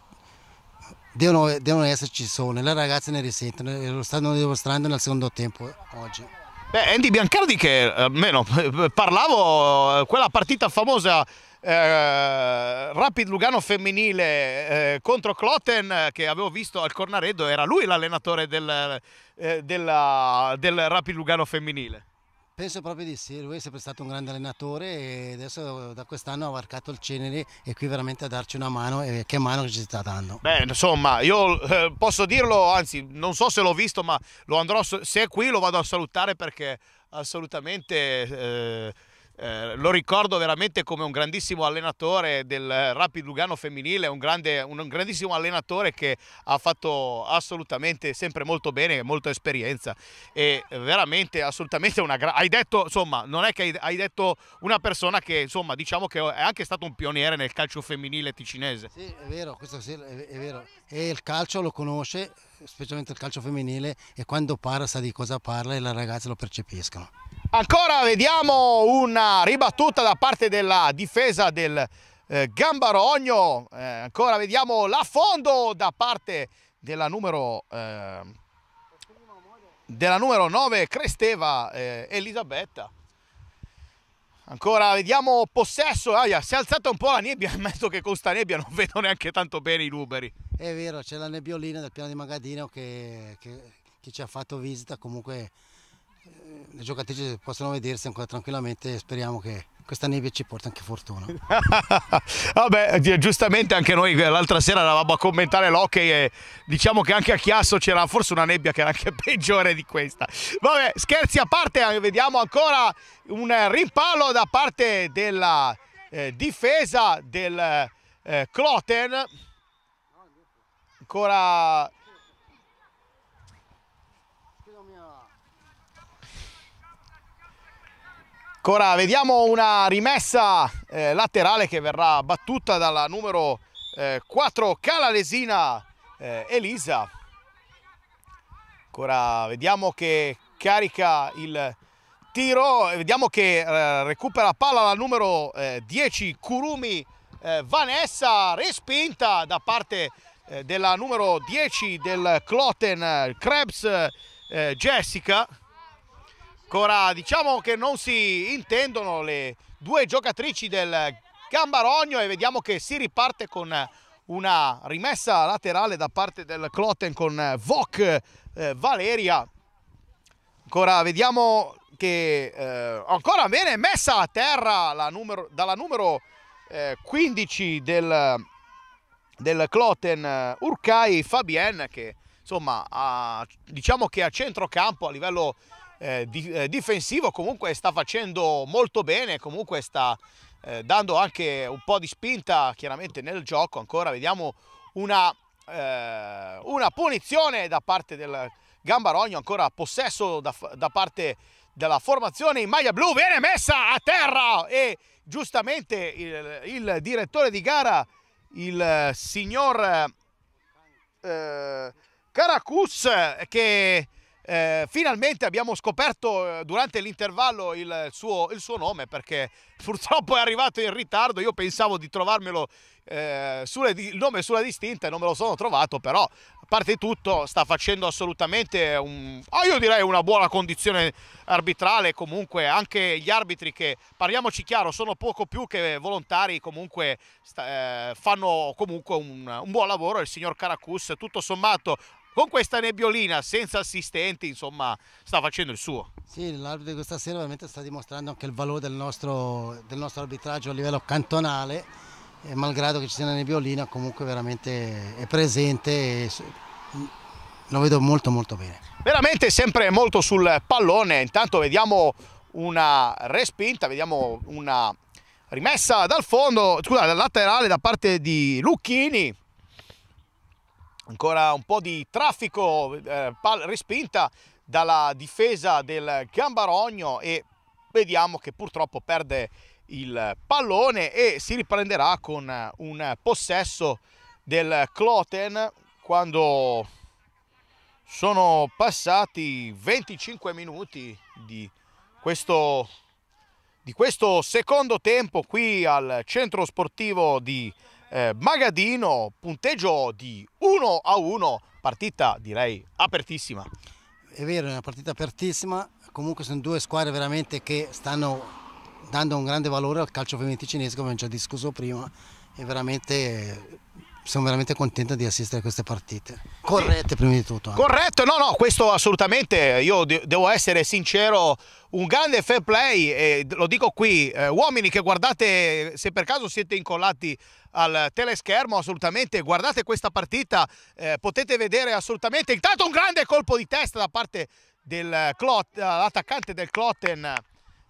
devono, devono esserci sono, le ragazze ne risentono e lo stanno dimostrando nel secondo tempo eh, oggi. Beh, Andy Biancardi che eh, almeno parlavo, eh, quella partita famosa eh, Rapid Lugano femminile eh, contro Cloten che avevo visto al Cornaredo, era lui l'allenatore del, eh, della, del Rapid Lugano femminile. Penso proprio di sì, lui è sempre stato un grande allenatore e adesso da quest'anno ha varcato il Ceneri e qui veramente a darci una mano e che mano ci sta dando. Beh, insomma, io eh, posso dirlo, anzi non so se l'ho visto, ma lo andrò, se è qui lo vado a salutare perché assolutamente eh, eh, lo ricordo veramente come un grandissimo allenatore del Rapid Lugano femminile, un, grande, un grandissimo allenatore che ha fatto assolutamente sempre molto bene, molta esperienza e veramente assolutamente una grande... Hai detto, insomma, non è che hai, hai, detto una persona che, insomma, diciamo che è anche stato un pioniere nel calcio femminile ticinese. Sì, è vero, questo sì, è, è vero. E il calcio lo conosce, specialmente il calcio femminile, e quando parla sa di cosa parla e le ragazze lo percepiscono. Ancora vediamo una ribattuta da parte della difesa del eh, Gambarogno, eh, ancora vediamo l'affondo da parte della numero, eh, della numero 9 Cresteva eh, Elisabetta. Ancora vediamo possesso, aia, ah, si è alzata un po' la nebbia, ammetto che con sta nebbia non vedo neanche tanto bene i numeri. È vero, c'è la nebbiolina del piano di Magadino che, che, che ci ha fatto visita, comunque le giocatrici possono vedersi ancora tranquillamente e speriamo che questa nebbia ci porta anche fortuna. Vabbè, giustamente anche noi l'altra sera eravamo a commentare l'hockey e diciamo che anche a Chiasso c'era forse una nebbia che era anche peggiore di questa. Vabbè, scherzi a parte, eh, vediamo ancora un rimpallo da parte della eh, difesa del eh, Cloten. Ancora Ancora vediamo una rimessa eh, laterale che verrà battuta dalla numero eh, 4 Calalesina eh, Elisa. Ancora vediamo che carica il tiro, eh, vediamo che eh, recupera palla la numero 10 eh, Kurumi Vanessa, respinta da parte della numero 10 del Cloten Krebs Jessica ancora diciamo che non si intendono le due giocatrici del Gambarogno e vediamo che si riparte con una rimessa laterale da parte del Cloten con Vok eh, Valeria ancora vediamo che eh, ancora viene messa a terra la numero, dalla numero eh, 15 del, del Cloten eh, Urcai Fabien che insomma a, diciamo che a centrocampo a livello eh, di, eh, difensivo comunque sta facendo molto bene, comunque sta eh, dando anche un po' di spinta chiaramente nel gioco. Ancora vediamo una, eh, una punizione da parte del Gambarogno, ancora possesso da, da, parte della formazione in maglia blu, viene messa a terra e giustamente il, il direttore di gara, il signor eh, Caracus che eh, finalmente abbiamo scoperto eh, durante l'intervallo il suo, il suo, nome perché purtroppo è arrivato in ritardo. Io pensavo di trovarmelo eh, sulle, il nome sulla distinta e non me lo sono trovato, però a parte tutto sta facendo assolutamente un, oh, io direi una buona condizione arbitrale. Comunque anche gli arbitri che, parliamoci chiaro, sono poco più che volontari, comunque sta, eh, fanno comunque un, un buon lavoro. Il signor Caracus tutto sommato con questa nebbiolina, senza assistenti, insomma, sta facendo il suo. Sì, l'arbitro di questa sera veramente sta dimostrando anche il valore del nostro, del nostro arbitraggio a livello cantonale, e malgrado che ci sia una nebbiolina, comunque veramente è presente e lo vedo molto molto bene. Veramente sempre molto sul pallone, intanto vediamo una respinta, vediamo una rimessa dal fondo, scusa, dal laterale da parte di Lucchini, ancora un po' di traffico, eh, respinta dalla difesa del Gambarogno e vediamo che purtroppo perde il pallone e si riprenderà con un possesso del Cloten quando sono passati 25 minuti di questo, di questo secondo tempo qui al centro sportivo di eh, Magadino, punteggio di 1 a 1, partita direi apertissima. È vero, è una partita apertissima, comunque sono due squadre veramente che stanno dando un grande valore al calcio femminile cinese come abbiamo già discusso prima e veramente sono veramente contento di assistere a queste partite. Corrette prima di tutto. Anche. Corretto, no, no, questo assolutamente, io de devo essere sincero, un grande fair play, e lo dico qui, eh, uomini che guardate, se per caso siete incollati al teleschermo, assolutamente guardate questa partita, eh, potete vedere assolutamente, intanto un grande colpo di testa da parte dell'attaccante del Clotten,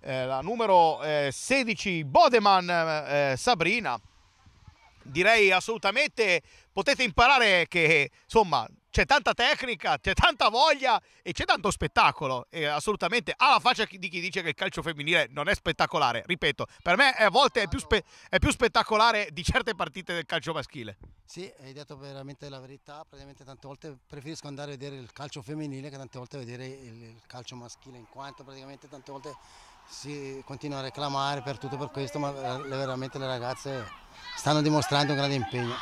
eh, la numero 16 eh, Bodeman eh, Sabrina direi assolutamente potete imparare che insomma c'è tanta tecnica, c'è tanta voglia e c'è tanto spettacolo. E assolutamente alla faccia di chi dice che il calcio femminile non è spettacolare. Ripeto, per me a volte è più, spe è più spettacolare di certe partite del calcio maschile. Sì, hai detto veramente la verità. Praticamente tante volte preferisco andare a vedere il calcio femminile che tante volte vedere il calcio maschile, in quanto praticamente tante volte si continua a reclamare per tutto per questo, ma veramente le ragazze stanno dimostrando un grande impegno.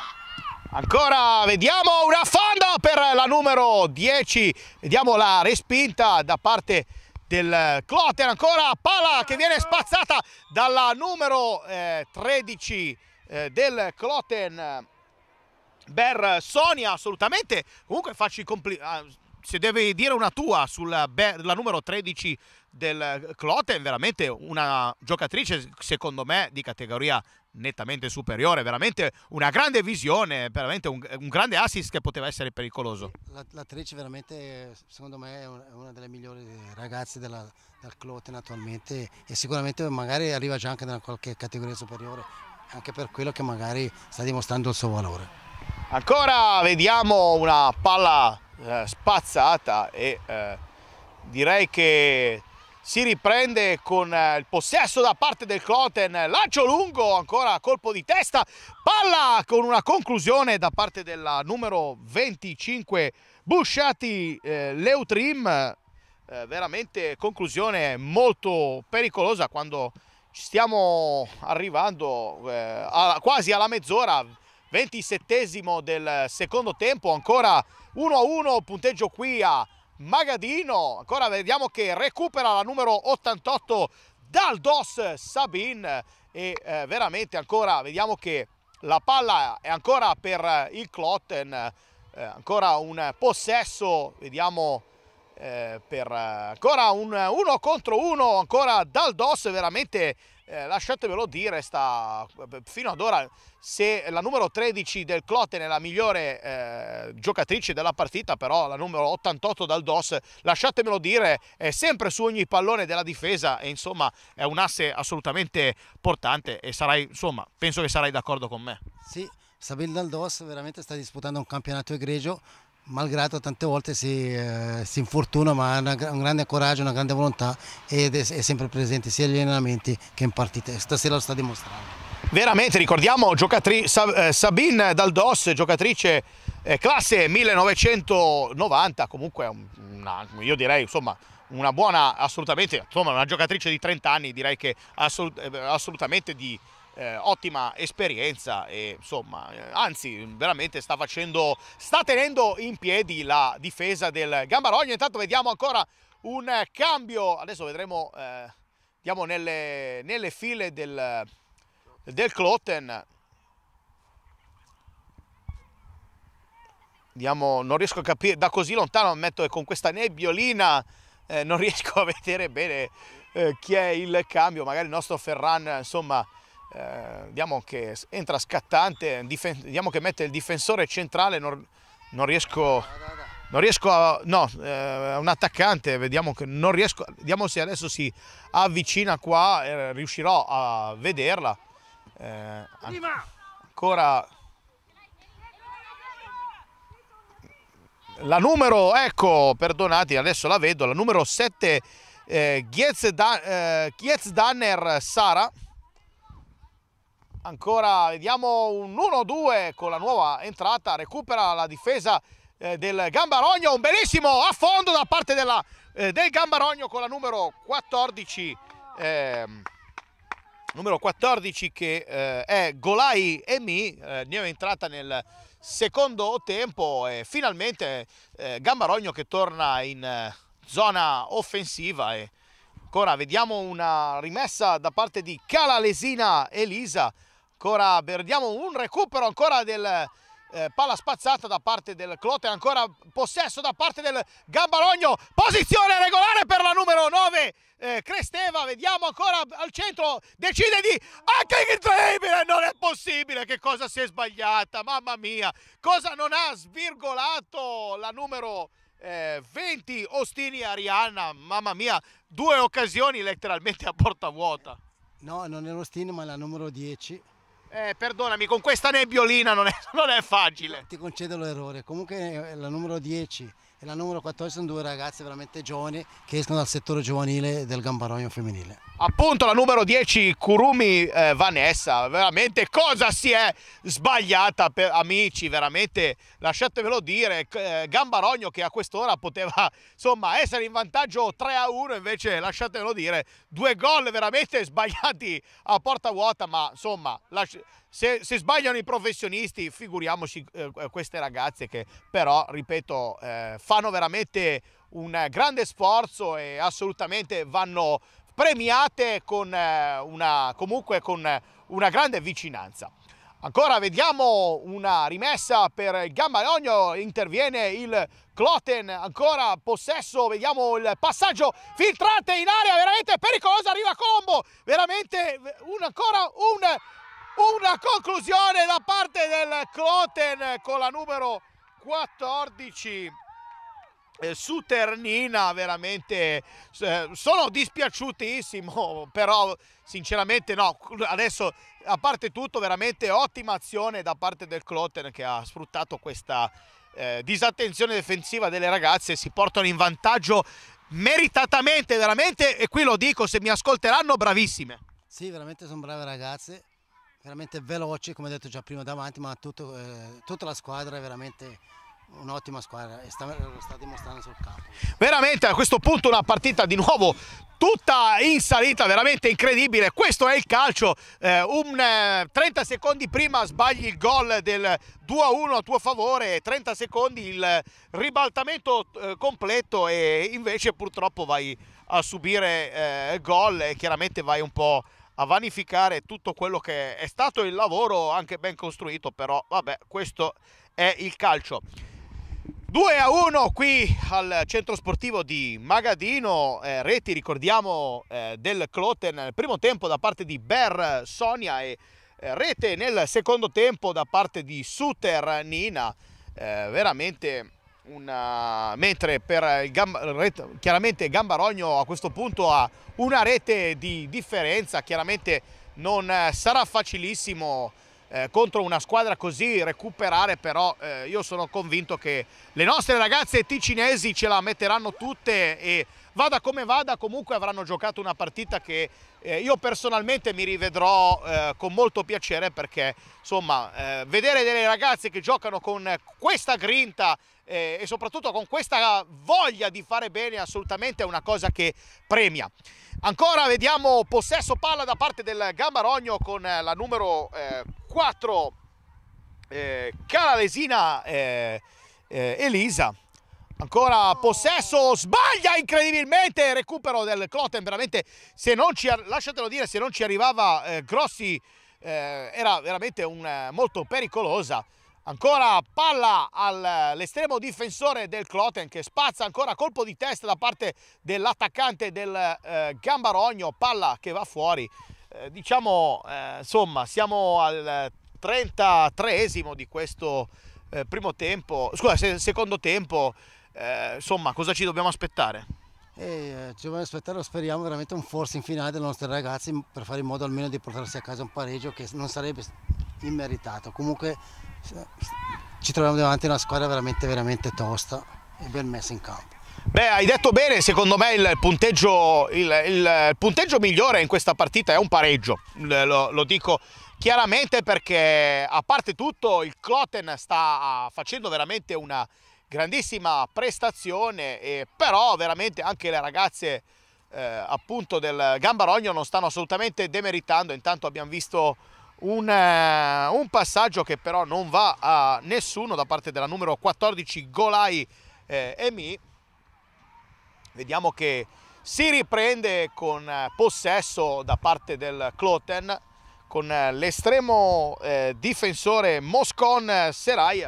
Ancora, vediamo una fonda per la numero 10, vediamo la respinta da parte del Clotter, ancora palla che viene spazzata dalla numero eh, 13 eh, del Clotten eh, Ber Sonia assolutamente comunque faccio complimenti ah, se devi dire una tua sulla numero 13 del eh, Cloten, veramente una giocatrice, secondo me, di categoria nettamente superiore, veramente una grande visione, veramente un, un grande assist che poteva essere pericoloso. L'attrice veramente, secondo me, è una delle migliori ragazze della, del Cloten attualmente e sicuramente magari arriva già anche da qualche categoria superiore, anche per quello che magari sta dimostrando il suo valore. Ancora vediamo una palla eh, spazzata e eh, direi che si riprende con eh, il possesso da parte del Cloten, lancio lungo, ancora colpo di testa, palla con una conclusione da parte della numero 25 Busciati eh, Leutrim, eh, veramente conclusione molto pericolosa quando ci stiamo arrivando eh, a, quasi alla mezz'ora, 27 del secondo tempo, ancora 1-1, punteggio qui a Magadino. Ancora vediamo che recupera la numero 88 dal DOS Sabin e eh, veramente ancora vediamo che la palla è ancora per eh, il Clotten, eh, ancora un possesso, vediamo eh, per eh, ancora un 1 contro 1 ancora dal DOS veramente eh, lasciatemelo dire, sta, eh, fino ad ora se la numero 13 del Cloten è la migliore eh, giocatrice della partita, però la numero 88 dal DOS, lasciatemelo dire, è sempre su ogni pallone della difesa e insomma è un asse assolutamente portante e sarai, insomma, penso che sarai d'accordo con me. Sì, Sabel Daldos veramente sta disputando un campionato egregio, malgrado tante volte si, eh, si infortuna, ma ha un grande coraggio, una grande volontà ed è, è sempre presente sia agli allenamenti che in partite. Stasera lo sta dimostrando. Veramente, ricordiamo eh, Sabine Daldos, giocatrice eh, classe 1990, comunque una, io direi insomma una buona, assolutamente, insomma una giocatrice di 30 anni direi che assolut eh, assolutamente di, eh, ottima esperienza e insomma, eh, anzi veramente sta facendo, sta tenendo in piedi la difesa del Gambarogno. Intanto vediamo ancora un cambio, adesso vedremo, eh, andiamo nelle, nelle file del, del Cloten. Andiamo, non riesco a capire, da così lontano ammetto che con questa nebbiolina eh, non riesco a vedere bene eh, chi è il cambio, magari il nostro Ferran insomma eh, diciamo che entra scattante, difen- diciamo che mette il difensore centrale, non, non riesco... Non riesco a... no, è eh, un attaccante, vediamo che non riesco, vediamo se adesso si avvicina qua, eh, riuscirò a vederla. Eh, ancora la numero, ecco, perdonati, adesso la vedo, la numero 7 eh, Giezdanner eh, Sara ancora vediamo un 1-2 con la nuova entrata recupera la difesa eh, del Gambarogno un bellissimo affondo da parte della, eh, del Gambarogno con la numero 14 ehm, eh, numero 14 che è Golai Emi eh, nuova entrata nel secondo tempo e finalmente eh, Gambarogno che torna in eh, zona offensiva e ancora vediamo una rimessa da parte di Calalesina Elisa ancora perdiamo un recupero ancora del eh, palla spazzata da parte del Clote, ancora possesso da parte del Gambarogno, posizione regolare per la numero 9 eh, Cresteva, vediamo ancora al centro, decide di anche incredibile, non è possibile che cosa si è sbagliata, mamma mia, cosa non ha svirgolato la numero eh, 20 Ostini Arianna, mamma mia, due occasioni letteralmente a porta vuota. No, non è Ostini ma la numero 10 eh, perdonami, con questa nebbiolina non è, non è facile. Ti concedo l'errore, comunque eh, la numero 10 e la numero 14 sono due ragazze veramente giovani che escono dal settore giovanile del gambarogno femminile appunto la numero 10 Kurumi eh, Vanessa veramente cosa si è sbagliata per amici veramente lasciatemelo dire eh, Gambarogno che a quest'ora poteva insomma essere in vantaggio 3 a 1 invece lasciatemelo dire due gol veramente sbagliati a porta vuota ma insomma se, se sbagliano i professionisti figuriamoci eh, eh queste ragazze che però ripeto eh, fanno veramente un grande sforzo e assolutamente vanno premiate con eh, una, comunque con eh, una grande vicinanza. Ancora vediamo una rimessa per il Gambalogno, interviene il Cloten, ancora possesso, vediamo il passaggio filtrante in area, veramente pericoloso, arriva Colombo, veramente un, ancora un, una conclusione da parte del Cloten con la numero 14 eh, su Ternina veramente eh, sono dispiaciutissimo però sinceramente no adesso a parte tutto veramente ottima azione da parte del Cloten che ha sfruttato questa eh, disattenzione difensiva delle ragazze si portano in vantaggio meritatamente veramente e qui lo dico se mi ascolteranno bravissime sì veramente sono brave ragazze veramente veloci come ho detto già prima davanti ma tutto, eh, tutta la squadra è veramente un'ottima squadra e sta, lo sta dimostrando sul campo. Veramente a questo punto una partita di nuovo tutta in salita, veramente incredibile. Questo è il calcio. Eh, un, eh, 30 secondi prima sbagli il gol del 2-1 a, tuo favore, 30 secondi il ribaltamento eh, completo e invece purtroppo vai a subire eh, gol e chiaramente vai un po' a vanificare tutto quello che è stato il lavoro anche ben costruito, però vabbè, questo è il calcio. 2 a 1 qui al centro sportivo di Magadino, eh, reti ricordiamo eh, del Cloten nel primo tempo da parte di Ber Sonia e eh, rete nel secondo tempo da parte di Suter Nina, eh, veramente una... mentre per il Gamba... chiaramente Gambarogno a questo punto ha una rete di differenza, chiaramente non eh, sarà facilissimo eh, contro una squadra così recuperare però eh, io sono convinto che le nostre ragazze ticinesi ce la metteranno tutte e vada come vada comunque avranno giocato una partita che eh, io personalmente mi rivedrò eh, con molto piacere perché insomma eh, vedere delle ragazze che giocano con questa grinta eh, e soprattutto con questa voglia di fare bene assolutamente è una cosa che premia. Ancora vediamo possesso palla da parte del Gambarogno con la numero eh, 4 eh, Calalesina eh, eh, Elisa Ancora possesso, sbaglia incredibilmente, recupero del Cloten, veramente se non ci, lasciatelo dire, se non ci arrivava eh, Grossi eh, era veramente un, eh, molto pericolosa. Ancora palla all'estremo eh, difensore del Cloten che spazza ancora colpo di testa da parte dell'attaccante del eh, Gambarogno, palla che va fuori eh, diciamo, eh, insomma, siamo al 33esimo di questo eh, primo tempo, scusa, se, secondo tempo, eh, insomma, cosa ci dobbiamo aspettare? E eh, ci dobbiamo aspettare, speriamo veramente un in finale dei nostri ragazzi per fare in modo almeno di portarsi a casa un pareggio che non sarebbe immeritato. Comunque ci troviamo davanti a una squadra veramente, veramente tosta e ben messa in campo. Beh, hai detto bene, secondo me il punteggio, il, il punteggio migliore in questa partita è un pareggio, lo, lo dico chiaramente perché a parte tutto il Cloten sta ah, facendo veramente una grandissima prestazione, e, però veramente anche le ragazze eh, appunto del Gambarogno non stanno assolutamente demeritando, intanto abbiamo visto un, eh, un passaggio che però non va a nessuno da parte della numero 14 Golai eh, Emi Vediamo che si riprende con eh, possesso da parte del Cloten con eh, l'estremo eh, difensore Moscon eh, Serai,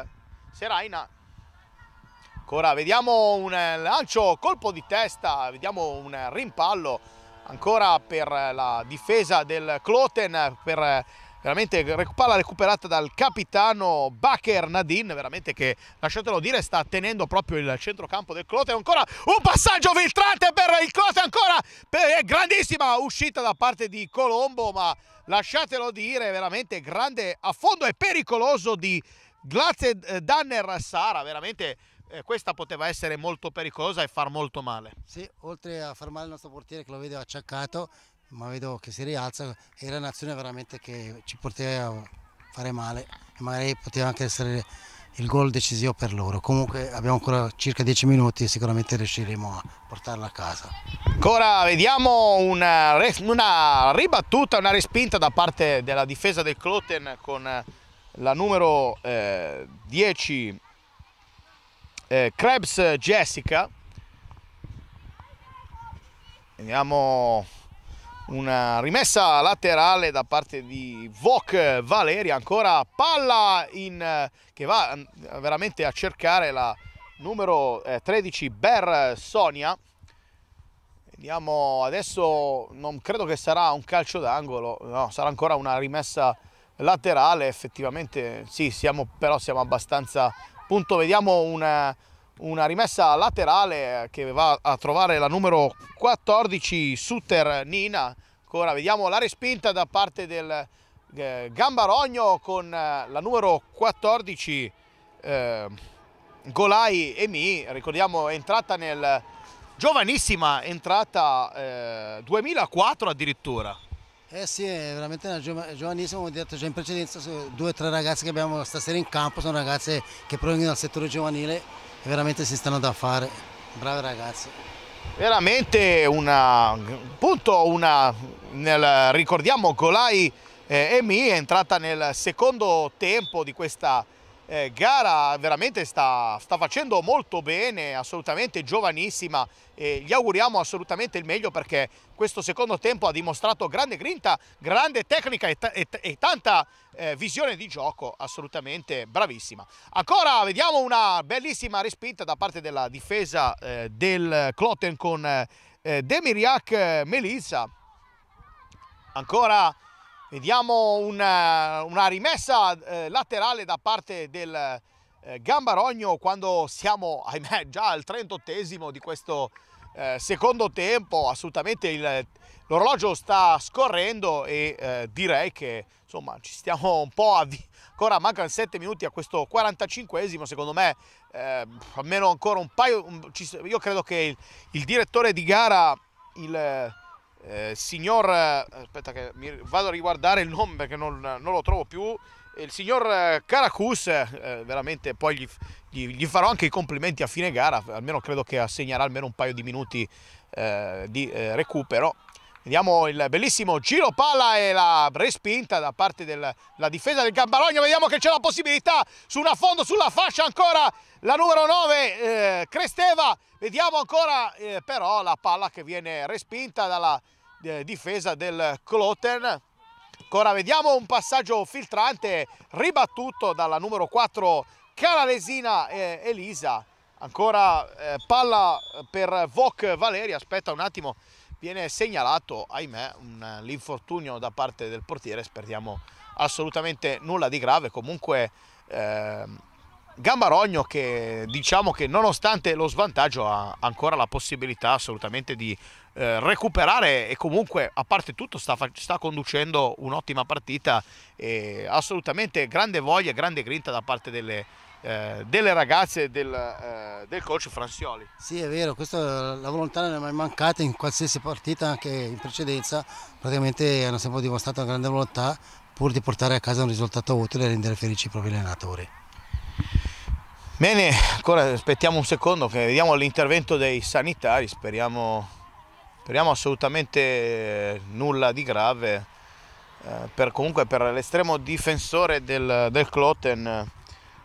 Seraina. Ancora vediamo un lancio, colpo di testa, vediamo un rimpallo ancora per la difesa del Cloten per veramente palla recuperata dal capitano Baker Nadine veramente che lasciatelo dire sta tenendo proprio il centrocampo del Clote, ancora un passaggio filtrante per il Clote, ancora per, grandissima uscita da parte di Colombo, ma lasciatelo dire veramente grande a fondo e pericoloso di Glaze eh, Danner Sara, veramente eh, questa poteva essere molto pericolosa e far molto male. Sì, oltre a far male il nostro portiere che lo vede acciaccato, ma vedo che si rialza, era un'azione veramente che ci poteva fare male e magari poteva anche essere il gol decisivo per loro. Comunque abbiamo ancora circa 10 minuti e sicuramente riusciremo a portarla a casa. Ancora vediamo una, una ribattuta, una respinta da parte della difesa del Cloten con la numero eh, 10 eh, Krebs Jessica. Vediamo una rimessa laterale da parte di Vok Valeri, ancora palla in, che va mm, veramente a cercare la numero 13 eh, Ber Sonia. Vediamo adesso, non credo che sarà un calcio d'angolo, no, sarà ancora una rimessa laterale, effettivamente sì, siamo, però siamo abbastanza... Punto, vediamo una, una rimessa laterale che va a trovare la numero 14 Suter Nina ancora vediamo la respinta da parte del eh, Gambarogno con eh, la numero 14 eh, Golai Emi ricordiamo è entrata nel giovanissima entrata eh, 2004 addirittura eh sì, è veramente una giovanissima, come ho detto già in precedenza, due o tre ragazze che abbiamo stasera in campo sono ragazze che provengono dal settore giovanile veramente si stanno da fare, bravi ragazzi. Veramente una, appunto una, nel, ricordiamo Golai eh, Emi è entrata nel secondo tempo di questa eh, gara veramente sta, sta, facendo molto bene, assolutamente giovanissima e gli auguriamo assolutamente il meglio perché questo secondo tempo ha dimostrato grande grinta, grande tecnica e, e, e tanta eh, visione di gioco, assolutamente bravissima. Ancora vediamo una bellissima respinta da parte della difesa eh, del Cloten con eh, Demiriak Melissa. Ancora Vediamo una, eh, una rimessa eh, laterale da parte del eh, Gambarogno quando siamo, ahimè, già al 38 di questo eh, secondo tempo. Assolutamente l'orologio sta scorrendo e eh, direi che insomma ci stiamo un po' avvicinando ancora mancano 7 minuti a questo 45esimo, secondo me eh, almeno ancora un paio, un, ci, io credo che il, il direttore di gara, il eh, signor eh, aspetta che mi, vado a riguardare il nome perché non, non lo trovo più il signor eh, Caracus eh, veramente poi gli, gli, gli, farò anche i complimenti a fine gara almeno credo che assegnerà almeno un paio di minuti eh, di recupero Vediamo il bellissimo giro palla e la respinta da parte della difesa del Gambarogno. Vediamo che c'è la possibilità su un affondo sulla fascia ancora la numero 9 eh, Cresteva. Vediamo ancora eh, però la palla che viene respinta dalla eh, difesa del Cloten. Ancora vediamo un passaggio filtrante ribattuto dalla numero 4 Canalesina eh, Elisa. Ancora eh, palla per Voc Valeri. Aspetta un attimo viene segnalato, ahimè, un, l'infortunio da parte del portiere, speriamo assolutamente nulla di grave, comunque eh, Gambarogno che diciamo che nonostante lo svantaggio ha ancora la possibilità assolutamente di eh, recuperare e comunque a parte tutto sta, sta conducendo un'ottima partita e assolutamente grande voglia, grande grinta da parte delle eh, delle ragazze del, eh, del, coach Franzioli. Sì, è vero, questa, la volontà non è mai mancata in qualsiasi partita, anche in precedenza, praticamente hanno sempre dimostrato una grande volontà pur di portare a casa un risultato utile e rendere felici i propri allenatori. Bene, ancora aspettiamo un secondo che vediamo l'intervento dei sanitari, speriamo, speriamo, assolutamente nulla di grave, eh, per, comunque per l'estremo difensore del, del Cloten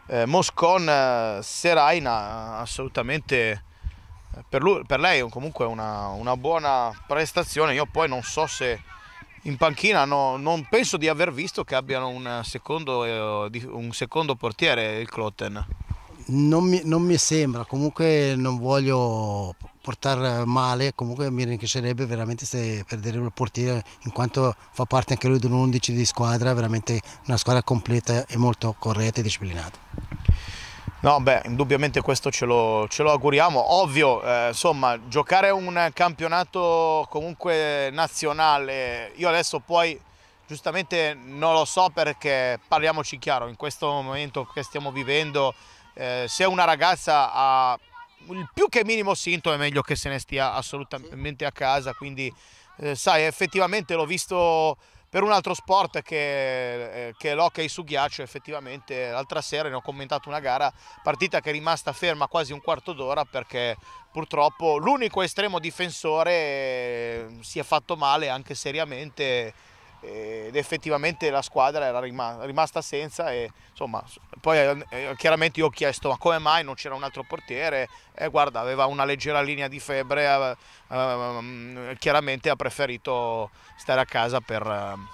eh, Moscon eh, Seraina assolutamente eh, per, lui, per lei è comunque una, una, buona prestazione io poi non so se in panchina no, non penso di aver visto che abbiano un secondo, eh, un secondo portiere il Cloten non mi, non mi, sembra comunque non voglio portare eh, male, comunque mi rincrescerebbe veramente se perderebbe il portiere, in quanto fa parte anche lui di un 11 di squadra, veramente una squadra completa e molto corretta e disciplinata. No, beh, indubbiamente questo ce lo, ce lo auguriamo. Ovvio, eh, insomma, giocare un campionato comunque nazionale, io adesso poi giustamente non lo so perché parliamoci chiaro, in questo momento che stiamo vivendo, eh, se una ragazza ha il più che minimo sintomo è meglio che se ne stia assolutamente a casa, quindi eh, sai effettivamente l'ho visto per un altro sport che, eh, che è l'hockey su ghiaccio effettivamente l'altra sera ne ho commentato una gara partita che è rimasta ferma quasi un quarto d'ora perché purtroppo l'unico estremo difensore eh, si è fatto male anche seriamente ed effettivamente la squadra era rimasta, senza e insomma poi eh, eh, chiaramente io ho chiesto ma come mai non c'era un altro portiere e guarda aveva una leggera linea di febbre eh, ehm, chiaramente ha preferito stare a casa per, ehm,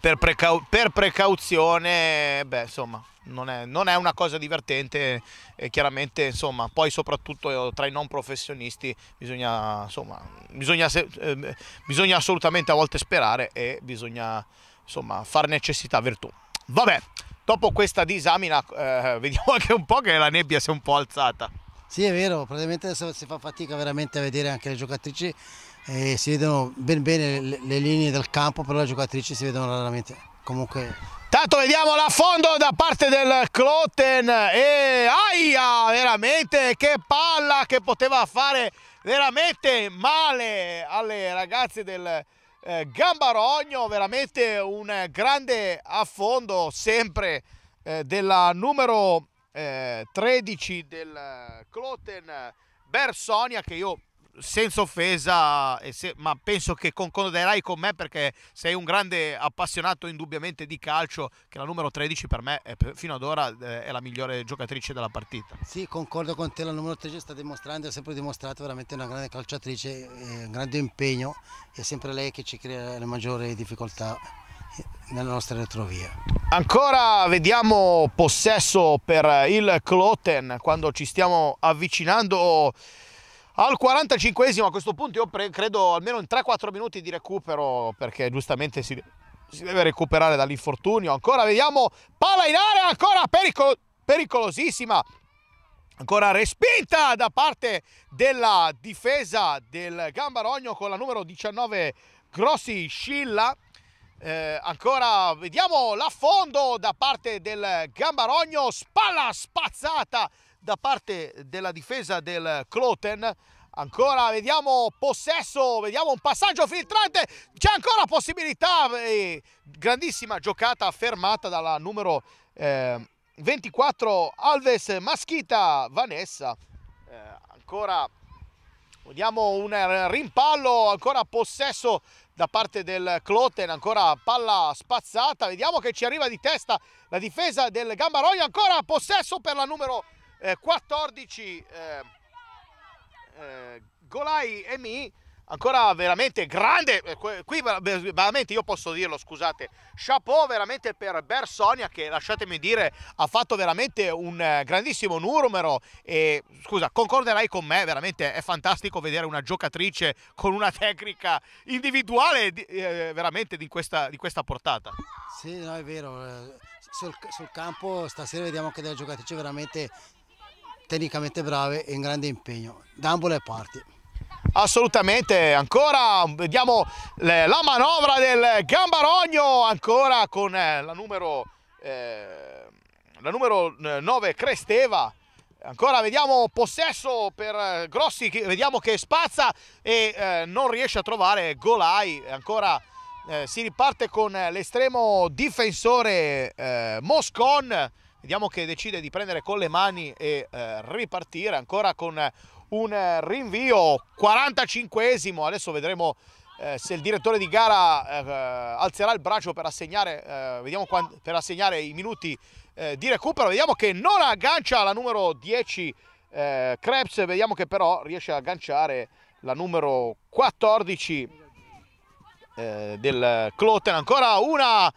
per, precau per precauzione beh insomma non è, non è, una cosa divertente e chiaramente insomma poi soprattutto eh, tra i non professionisti bisogna, insomma, bisogna, eh, bisogna assolutamente a volte sperare e bisogna insomma far necessità virtù. Vabbè, dopo questa disamina eh, vediamo anche un po' che la nebbia si è un po' alzata. Sì, è vero, praticamente adesso si fa fatica veramente a vedere anche le giocatrici e si vedono ben bene le, le linee del campo, però le giocatrici si vedono raramente. Comunque Tanto vediamo l'affondo da parte del Cloten e aia, veramente che palla che poteva fare veramente male alle ragazze del eh, Gambarogno, veramente un grande affondo sempre eh, della numero eh, 13 del Cloten eh, eh, Bersonia che io senza offesa, se, ma penso che concorderai con me perché sei un grande appassionato indubbiamente di calcio, che la numero 13 per me è, fino ad ora eh, è la migliore giocatrice della partita. Sì, concordo con te, la numero 13 sta dimostrando, ha sempre dimostrato veramente una grande calciatrice, un grande impegno, è sempre lei che ci crea le maggiori difficoltà nella nostra retrovia. Ancora vediamo possesso per il Cloten quando ci stiamo avvicinando al 45esimo a questo punto io pre- credo almeno in 3-4 minuti di recupero perché giustamente si, si, deve recuperare dall'infortunio. Ancora vediamo, palla in area, ancora pericol- pericolosissima. Ancora respinta da parte della difesa del Gambarogno con la numero 19 Grossi Scilla. Eh, ancora vediamo l'affondo da parte del Gambarogno, spalla spazzata da parte della difesa del Cloten. Ancora vediamo possesso, vediamo un passaggio filtrante, c'è ancora possibilità, eh, grandissima giocata fermata dalla numero eh, 24 Alves Maschita Vanessa. Eh, ancora vediamo un rimpallo, ancora possesso da parte del Cloten, ancora palla spazzata, vediamo che ci arriva di testa la difesa del Gambaroglio, ancora possesso per la numero 24 eh, 14 eh, eh, Golai e Mi ancora veramente grande eh, qui veramente io posso dirlo scusate chapeau veramente per Bersonia che lasciatemi dire ha fatto veramente un eh, grandissimo numero e scusa concorderai con me veramente è fantastico vedere una giocatrice con una tecnica individuale eh, veramente di questa, di questa, portata sì no è vero eh, sul, sul campo stasera vediamo che delle giocatrici veramente tecnicamente brave e in grande impegno da ambo le parti. Assolutamente, ancora vediamo la manovra del Gambarogno, ancora con eh, la numero, eh, la numero 9 eh, Cresteva. Ancora vediamo possesso per eh, Grossi, vediamo che spazza e eh, non riesce a trovare Golai. Ancora eh, si riparte con l'estremo difensore Moscon Vediamo che decide di prendere con le mani e eh, ripartire ancora con un rinvio 45esimo. Adesso vedremo eh, se il direttore di gara eh, alzerà il braccio per assegnare, eh, vediamo quando, per assegnare i minuti eh, di recupero. Vediamo che non aggancia la numero 10 eh, Krebs, vediamo che però riesce a agganciare la numero 14 eh, del Cloten. Ancora una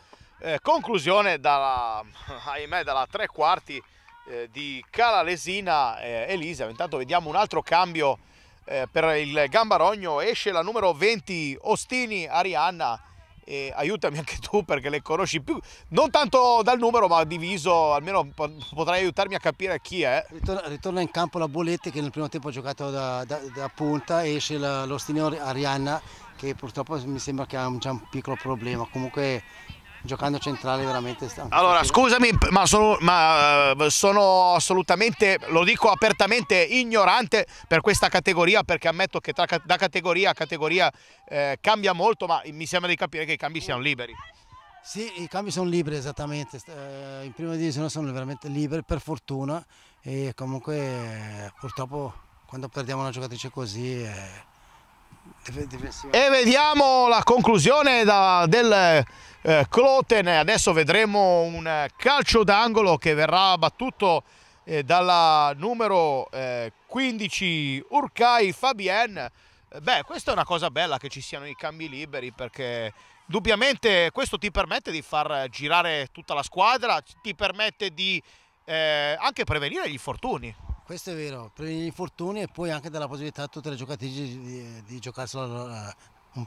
eh, conclusione dalla, ahimè, dalla tre quarti eh, di Calalesina eh, Elisa. Intanto vediamo un altro cambio eh, per il Gambarogno. Esce la numero 20 Ostini Arianna. E aiutami anche tu perché le conosci più, non tanto dal numero ma diviso, almeno potrai aiutarmi a capire chi è. Ritorna, ritorna in campo la Boletti che nel primo tempo ha giocato da, da, da punta, esce l'Ostini Arianna che purtroppo mi sembra che ha un, già un piccolo problema, comunque giocando centrale veramente stanco. Allora scusami ma sono, ma eh, sono, assolutamente, lo dico apertamente, ignorante per questa categoria perché ammetto che tra, da categoria a categoria eh, cambia molto ma mi sembra di capire che i cambi siano liberi. Sì, i cambi sono liberi esattamente, eh, in prima divisione sono veramente liberi per fortuna e comunque purtroppo quando perdiamo una giocatrice così... Eh, e vediamo la conclusione da, del eh, Cloten. Adesso vedremo un calcio d'angolo che verrà battuto eh, dalla numero eh, 15 Urcai Fabien. Beh, questa è una cosa bella che ci siano i cambi liberi perché dubbiamente questo ti permette di far girare tutta la squadra, ti permette di eh, anche prevenire gli infortuni. Questo è vero, per gli infortuni e poi anche dalla possibilità a tutte le giocatrici di, di giocarselo eh,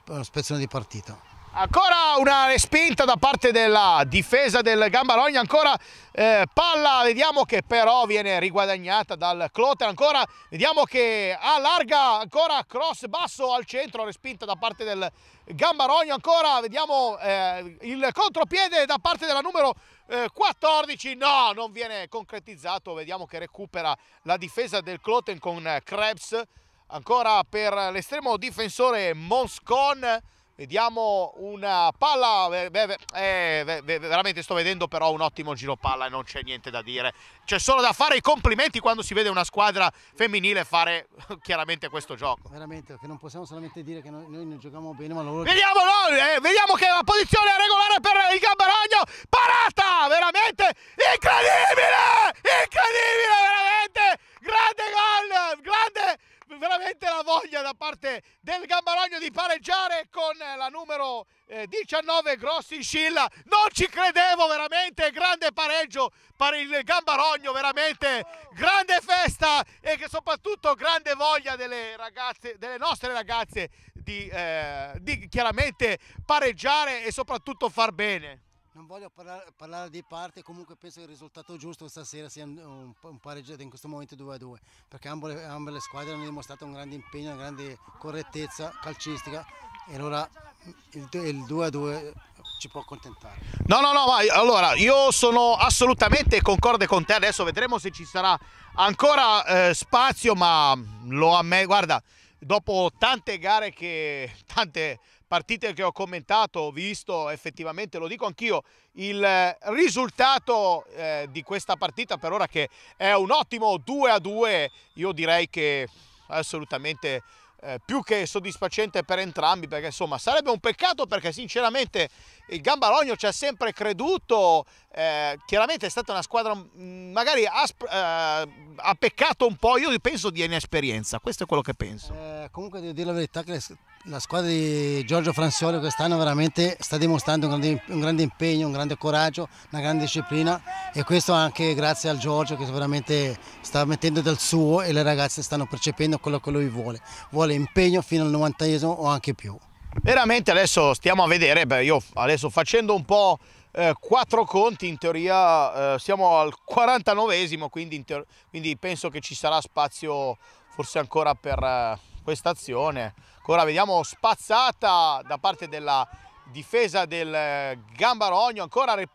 un, spezzone di partita. Ancora una respinta da parte della difesa del Gambarogna, ancora eh, palla, vediamo che però viene riguadagnata dal Cloter, ancora vediamo che allarga, ancora cross basso al centro, respinta da parte del Gambarogna, ancora vediamo eh, il contropiede da parte della numero 14 eh, no, non viene concretizzato, vediamo che recupera la difesa del Cloten con eh, Krebs, ancora per l'estremo difensore Monscon, Vediamo una palla, eh, veramente sto vedendo però un ottimo giro palla e non c'è niente da dire. C'è solo da fare i complimenti quando si vede una squadra femminile fare chiaramente questo gioco. Veramente, che non possiamo solamente dire che noi, noi non giochiamo bene, ma loro... Vediamo, no, eh, vediamo che la posizione è regolare per il Gambaragno, parata, veramente incredibile, incredibile, veramente veramente la voglia da parte del Gambarogno di pareggiare con la numero 19 eh, Grossi Scilla. Non ci credevo veramente, grande pareggio per il Gambarogno, veramente grande festa e che soprattutto grande voglia delle ragazze, delle nostre ragazze di, eh, di chiaramente pareggiare e soprattutto far bene non voglio parlare, parlare, di parte, comunque penso che il risultato giusto stasera sia un, un pareggio in questo momento 2-2, perché ambo le, ambo le squadre hanno dimostrato un grande impegno, una grande correttezza calcistica e allora il, il 2-2 ci può accontentare. No, no, no, ma allora io sono assolutamente concorde con te, adesso vedremo se ci sarà ancora eh, spazio, ma lo a me, guarda, dopo tante gare che... tante partite che ho commentato, ho visto effettivamente, lo dico anch'io, il eh, risultato eh, di questa partita per ora che è un ottimo 2 a 2, io direi che assolutamente eh, più che soddisfacente per entrambi perché insomma sarebbe un peccato perché sinceramente il Gambalogno ci ha sempre creduto, eh, chiaramente è stata una squadra mm, magari ha, eh, ha, peccato un po', io penso di inesperienza, questo è quello che penso. Eh, comunque devo dire la verità che la squadra di Giorgio Franzioli quest'anno veramente sta dimostrando un grande, un grande, impegno, un grande coraggio, una grande disciplina e questo anche grazie al Giorgio che veramente sta mettendo del suo e le ragazze stanno percependo quello che lui vuole, vuole impegno fino al 90 esimo o anche più veramente adesso stiamo a vedere beh io adesso facendo un po' eh, quattro conti in teoria eh, siamo al 49esimo quindi, quindi, penso che ci sarà spazio forse ancora per eh, questa azione ancora vediamo spazzata da parte della difesa del eh, Gambarogno ancora eh,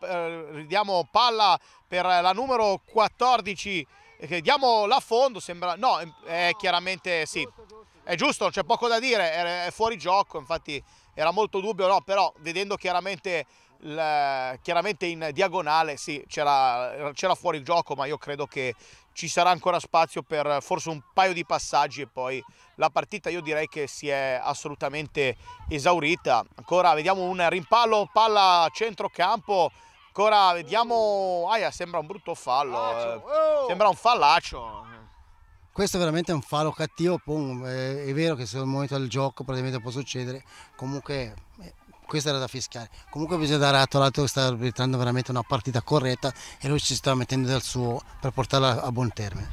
ridiamo palla per la numero 14 eh, diamo l'affondo sembra no è chiaramente sì è giusto, c'è poco da dire, è fuori gioco, infatti era molto dubbio, no, però vedendo chiaramente, il, chiaramente in diagonale sì, c'era, fuori gioco, ma io credo che ci sarà ancora spazio per forse un paio di passaggi e poi la partita io direi che si è assolutamente esaurita. Ancora vediamo un rimpallo, palla centrocampo. Ancora vediamo, aia, sembra un brutto fallo, eh. sembra un fallaccio, questo è veramente un fallo cattivo, è vero che se al momento del gioco probabilmente può succedere, comunque eh, questo era da fischiare. Comunque bisogna dare atto all'altro che sta arbitrando veramente una partita corretta e lui ci sta mettendo del suo per portarla a buon termine.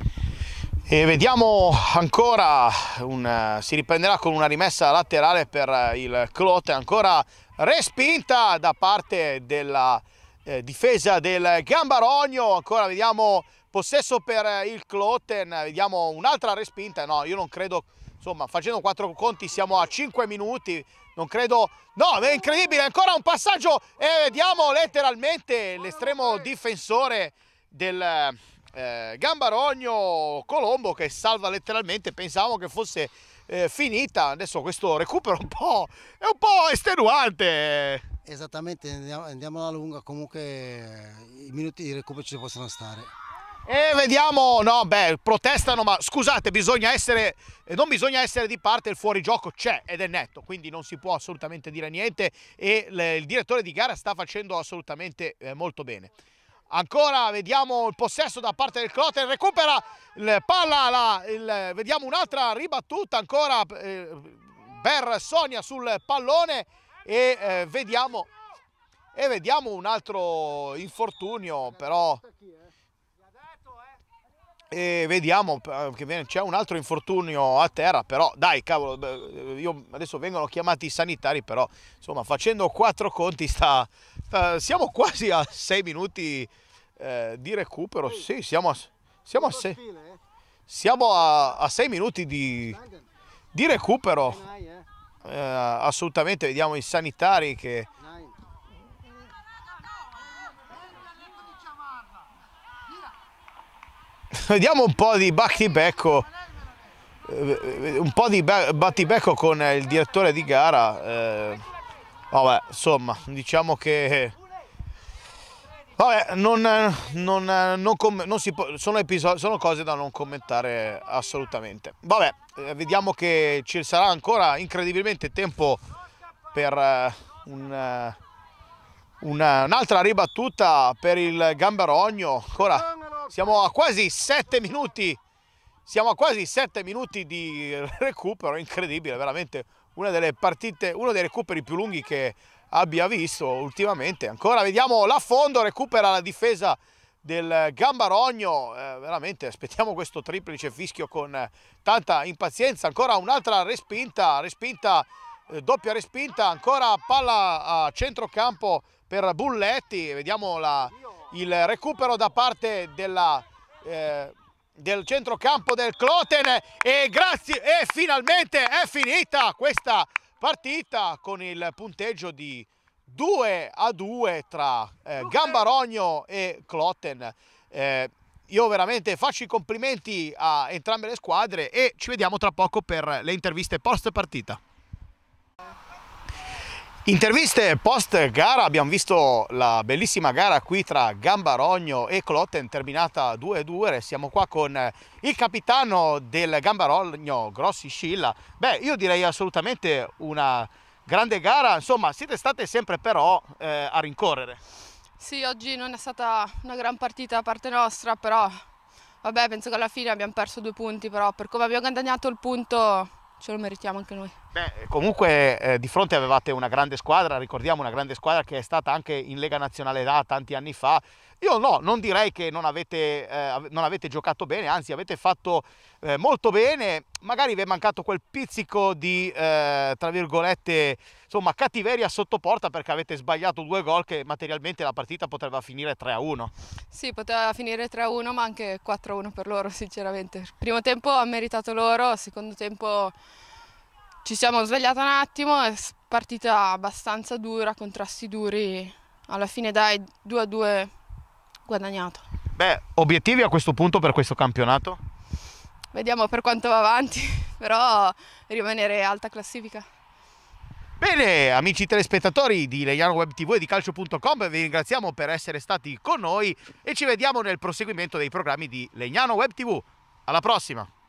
E vediamo ancora, un, si riprenderà con una rimessa laterale per il Clote, ancora respinta da parte della eh, difesa del Gambarogno, ancora vediamo Possesso per eh, il Cloten, vediamo eh, un'altra respinta, no io non credo, insomma facendo quattro conti siamo a 5 minuti, non credo, no è incredibile, ancora un passaggio e vediamo letteralmente l'estremo difensore del eh, Gambarogno Colombo che salva letteralmente, pensavamo che fosse eh, finita, adesso questo recupero un po', è un po' estenuante. Esattamente, andiamo alla lunga, comunque eh, i minuti di recupero ci possono stare. E vediamo, no, beh, protestano, ma scusate, bisogna essere, eh, non bisogna essere di parte, il fuorigioco c'è ed è netto, quindi non si può assolutamente dire niente e il direttore di gara sta facendo assolutamente eh, molto bene. Ancora vediamo il possesso da parte del Cloten, recupera il palla, la, il, vediamo un'altra ribattuta ancora eh, per Sonia sul pallone e eh, vediamo, e vediamo un altro infortunio però e vediamo eh, che c'è un altro infortunio a terra, però dai cavolo, eh, io adesso vengono chiamati i sanitari, però insomma facendo quattro conti sta, sta, siamo quasi a sei minuti eh, di recupero, sì, siamo a, siamo a, se, eh. siamo a, a sei minuti di, di recupero, eh, assolutamente vediamo i sanitari che Vediamo un po' di battibecco, eh, un po' di battibecco con il direttore di gara. Eh, vabbè, insomma, diciamo che... Vabbè, non, non, non, non si può, sono, episodi, sono, cose da non commentare assolutamente. Vabbè, eh, vediamo che ci sarà ancora incredibilmente tempo per eh, un, un'altra ribattuta per il Gamberogno. Ancora siamo a quasi 7 minuti. Siamo a quasi 7 minuti di recupero, incredibile, veramente una delle partite, uno dei recuperi più lunghi che abbia visto ultimamente. Ancora vediamo l'affondo, recupera la difesa del Gambarogno, eh, veramente aspettiamo questo triplice fischio con tanta impazienza, ancora un'altra respinta, respinta eh, doppia respinta, ancora palla a centrocampo per Bulletti, vediamo la il recupero da parte della, eh, del centrocampo del Cloten e, grazie, e finalmente è finita questa partita con il punteggio di 2 a 2 tra eh, Gambarogno e Cloten. Eh, io veramente faccio i complimenti a entrambe le squadre e ci vediamo tra poco per le interviste post partita. Interviste post gara, abbiamo visto la bellissima gara qui tra Gambarogno e Clotten terminata 2-2, siamo qua con eh, il capitano del Gambarogno Grossi Scilla, beh io direi assolutamente una grande gara, insomma siete state sempre però eh, a rincorrere. Sì, oggi non è stata una gran partita da parte nostra, però vabbè penso che alla fine abbiamo perso due punti, però per come abbiamo guadagnato il punto ce lo meritiamo anche noi. Beh, eh, comunque eh, di fronte avevate una grande squadra, ricordiamo una grande squadra che è stata anche in Lega Nazionale da tanti anni fa. Io no, non direi che non avete, eh, non avete giocato bene, anzi avete fatto eh, molto bene, magari vi è mancato quel pizzico di, eh, tra virgolette, insomma cattiveria sottoporta perché avete sbagliato due gol che materialmente la partita poteva finire 3-1. Sì, poteva finire 3-1 ma anche 4-1 per loro sinceramente. Primo tempo ha meritato loro, secondo tempo ci siamo svegliati un attimo, è partita abbastanza dura, contrasti duri, alla fine dai 2-2 guadagnato. Beh, obiettivi a questo punto per questo campionato? Vediamo per quanto va avanti, però rimanere alta classifica. Bene, amici telespettatori di Legnano Web TV e di calcio.com, vi ringraziamo per essere stati con noi e ci vediamo nel proseguimento dei programmi di Legnano Web TV. Alla prossima!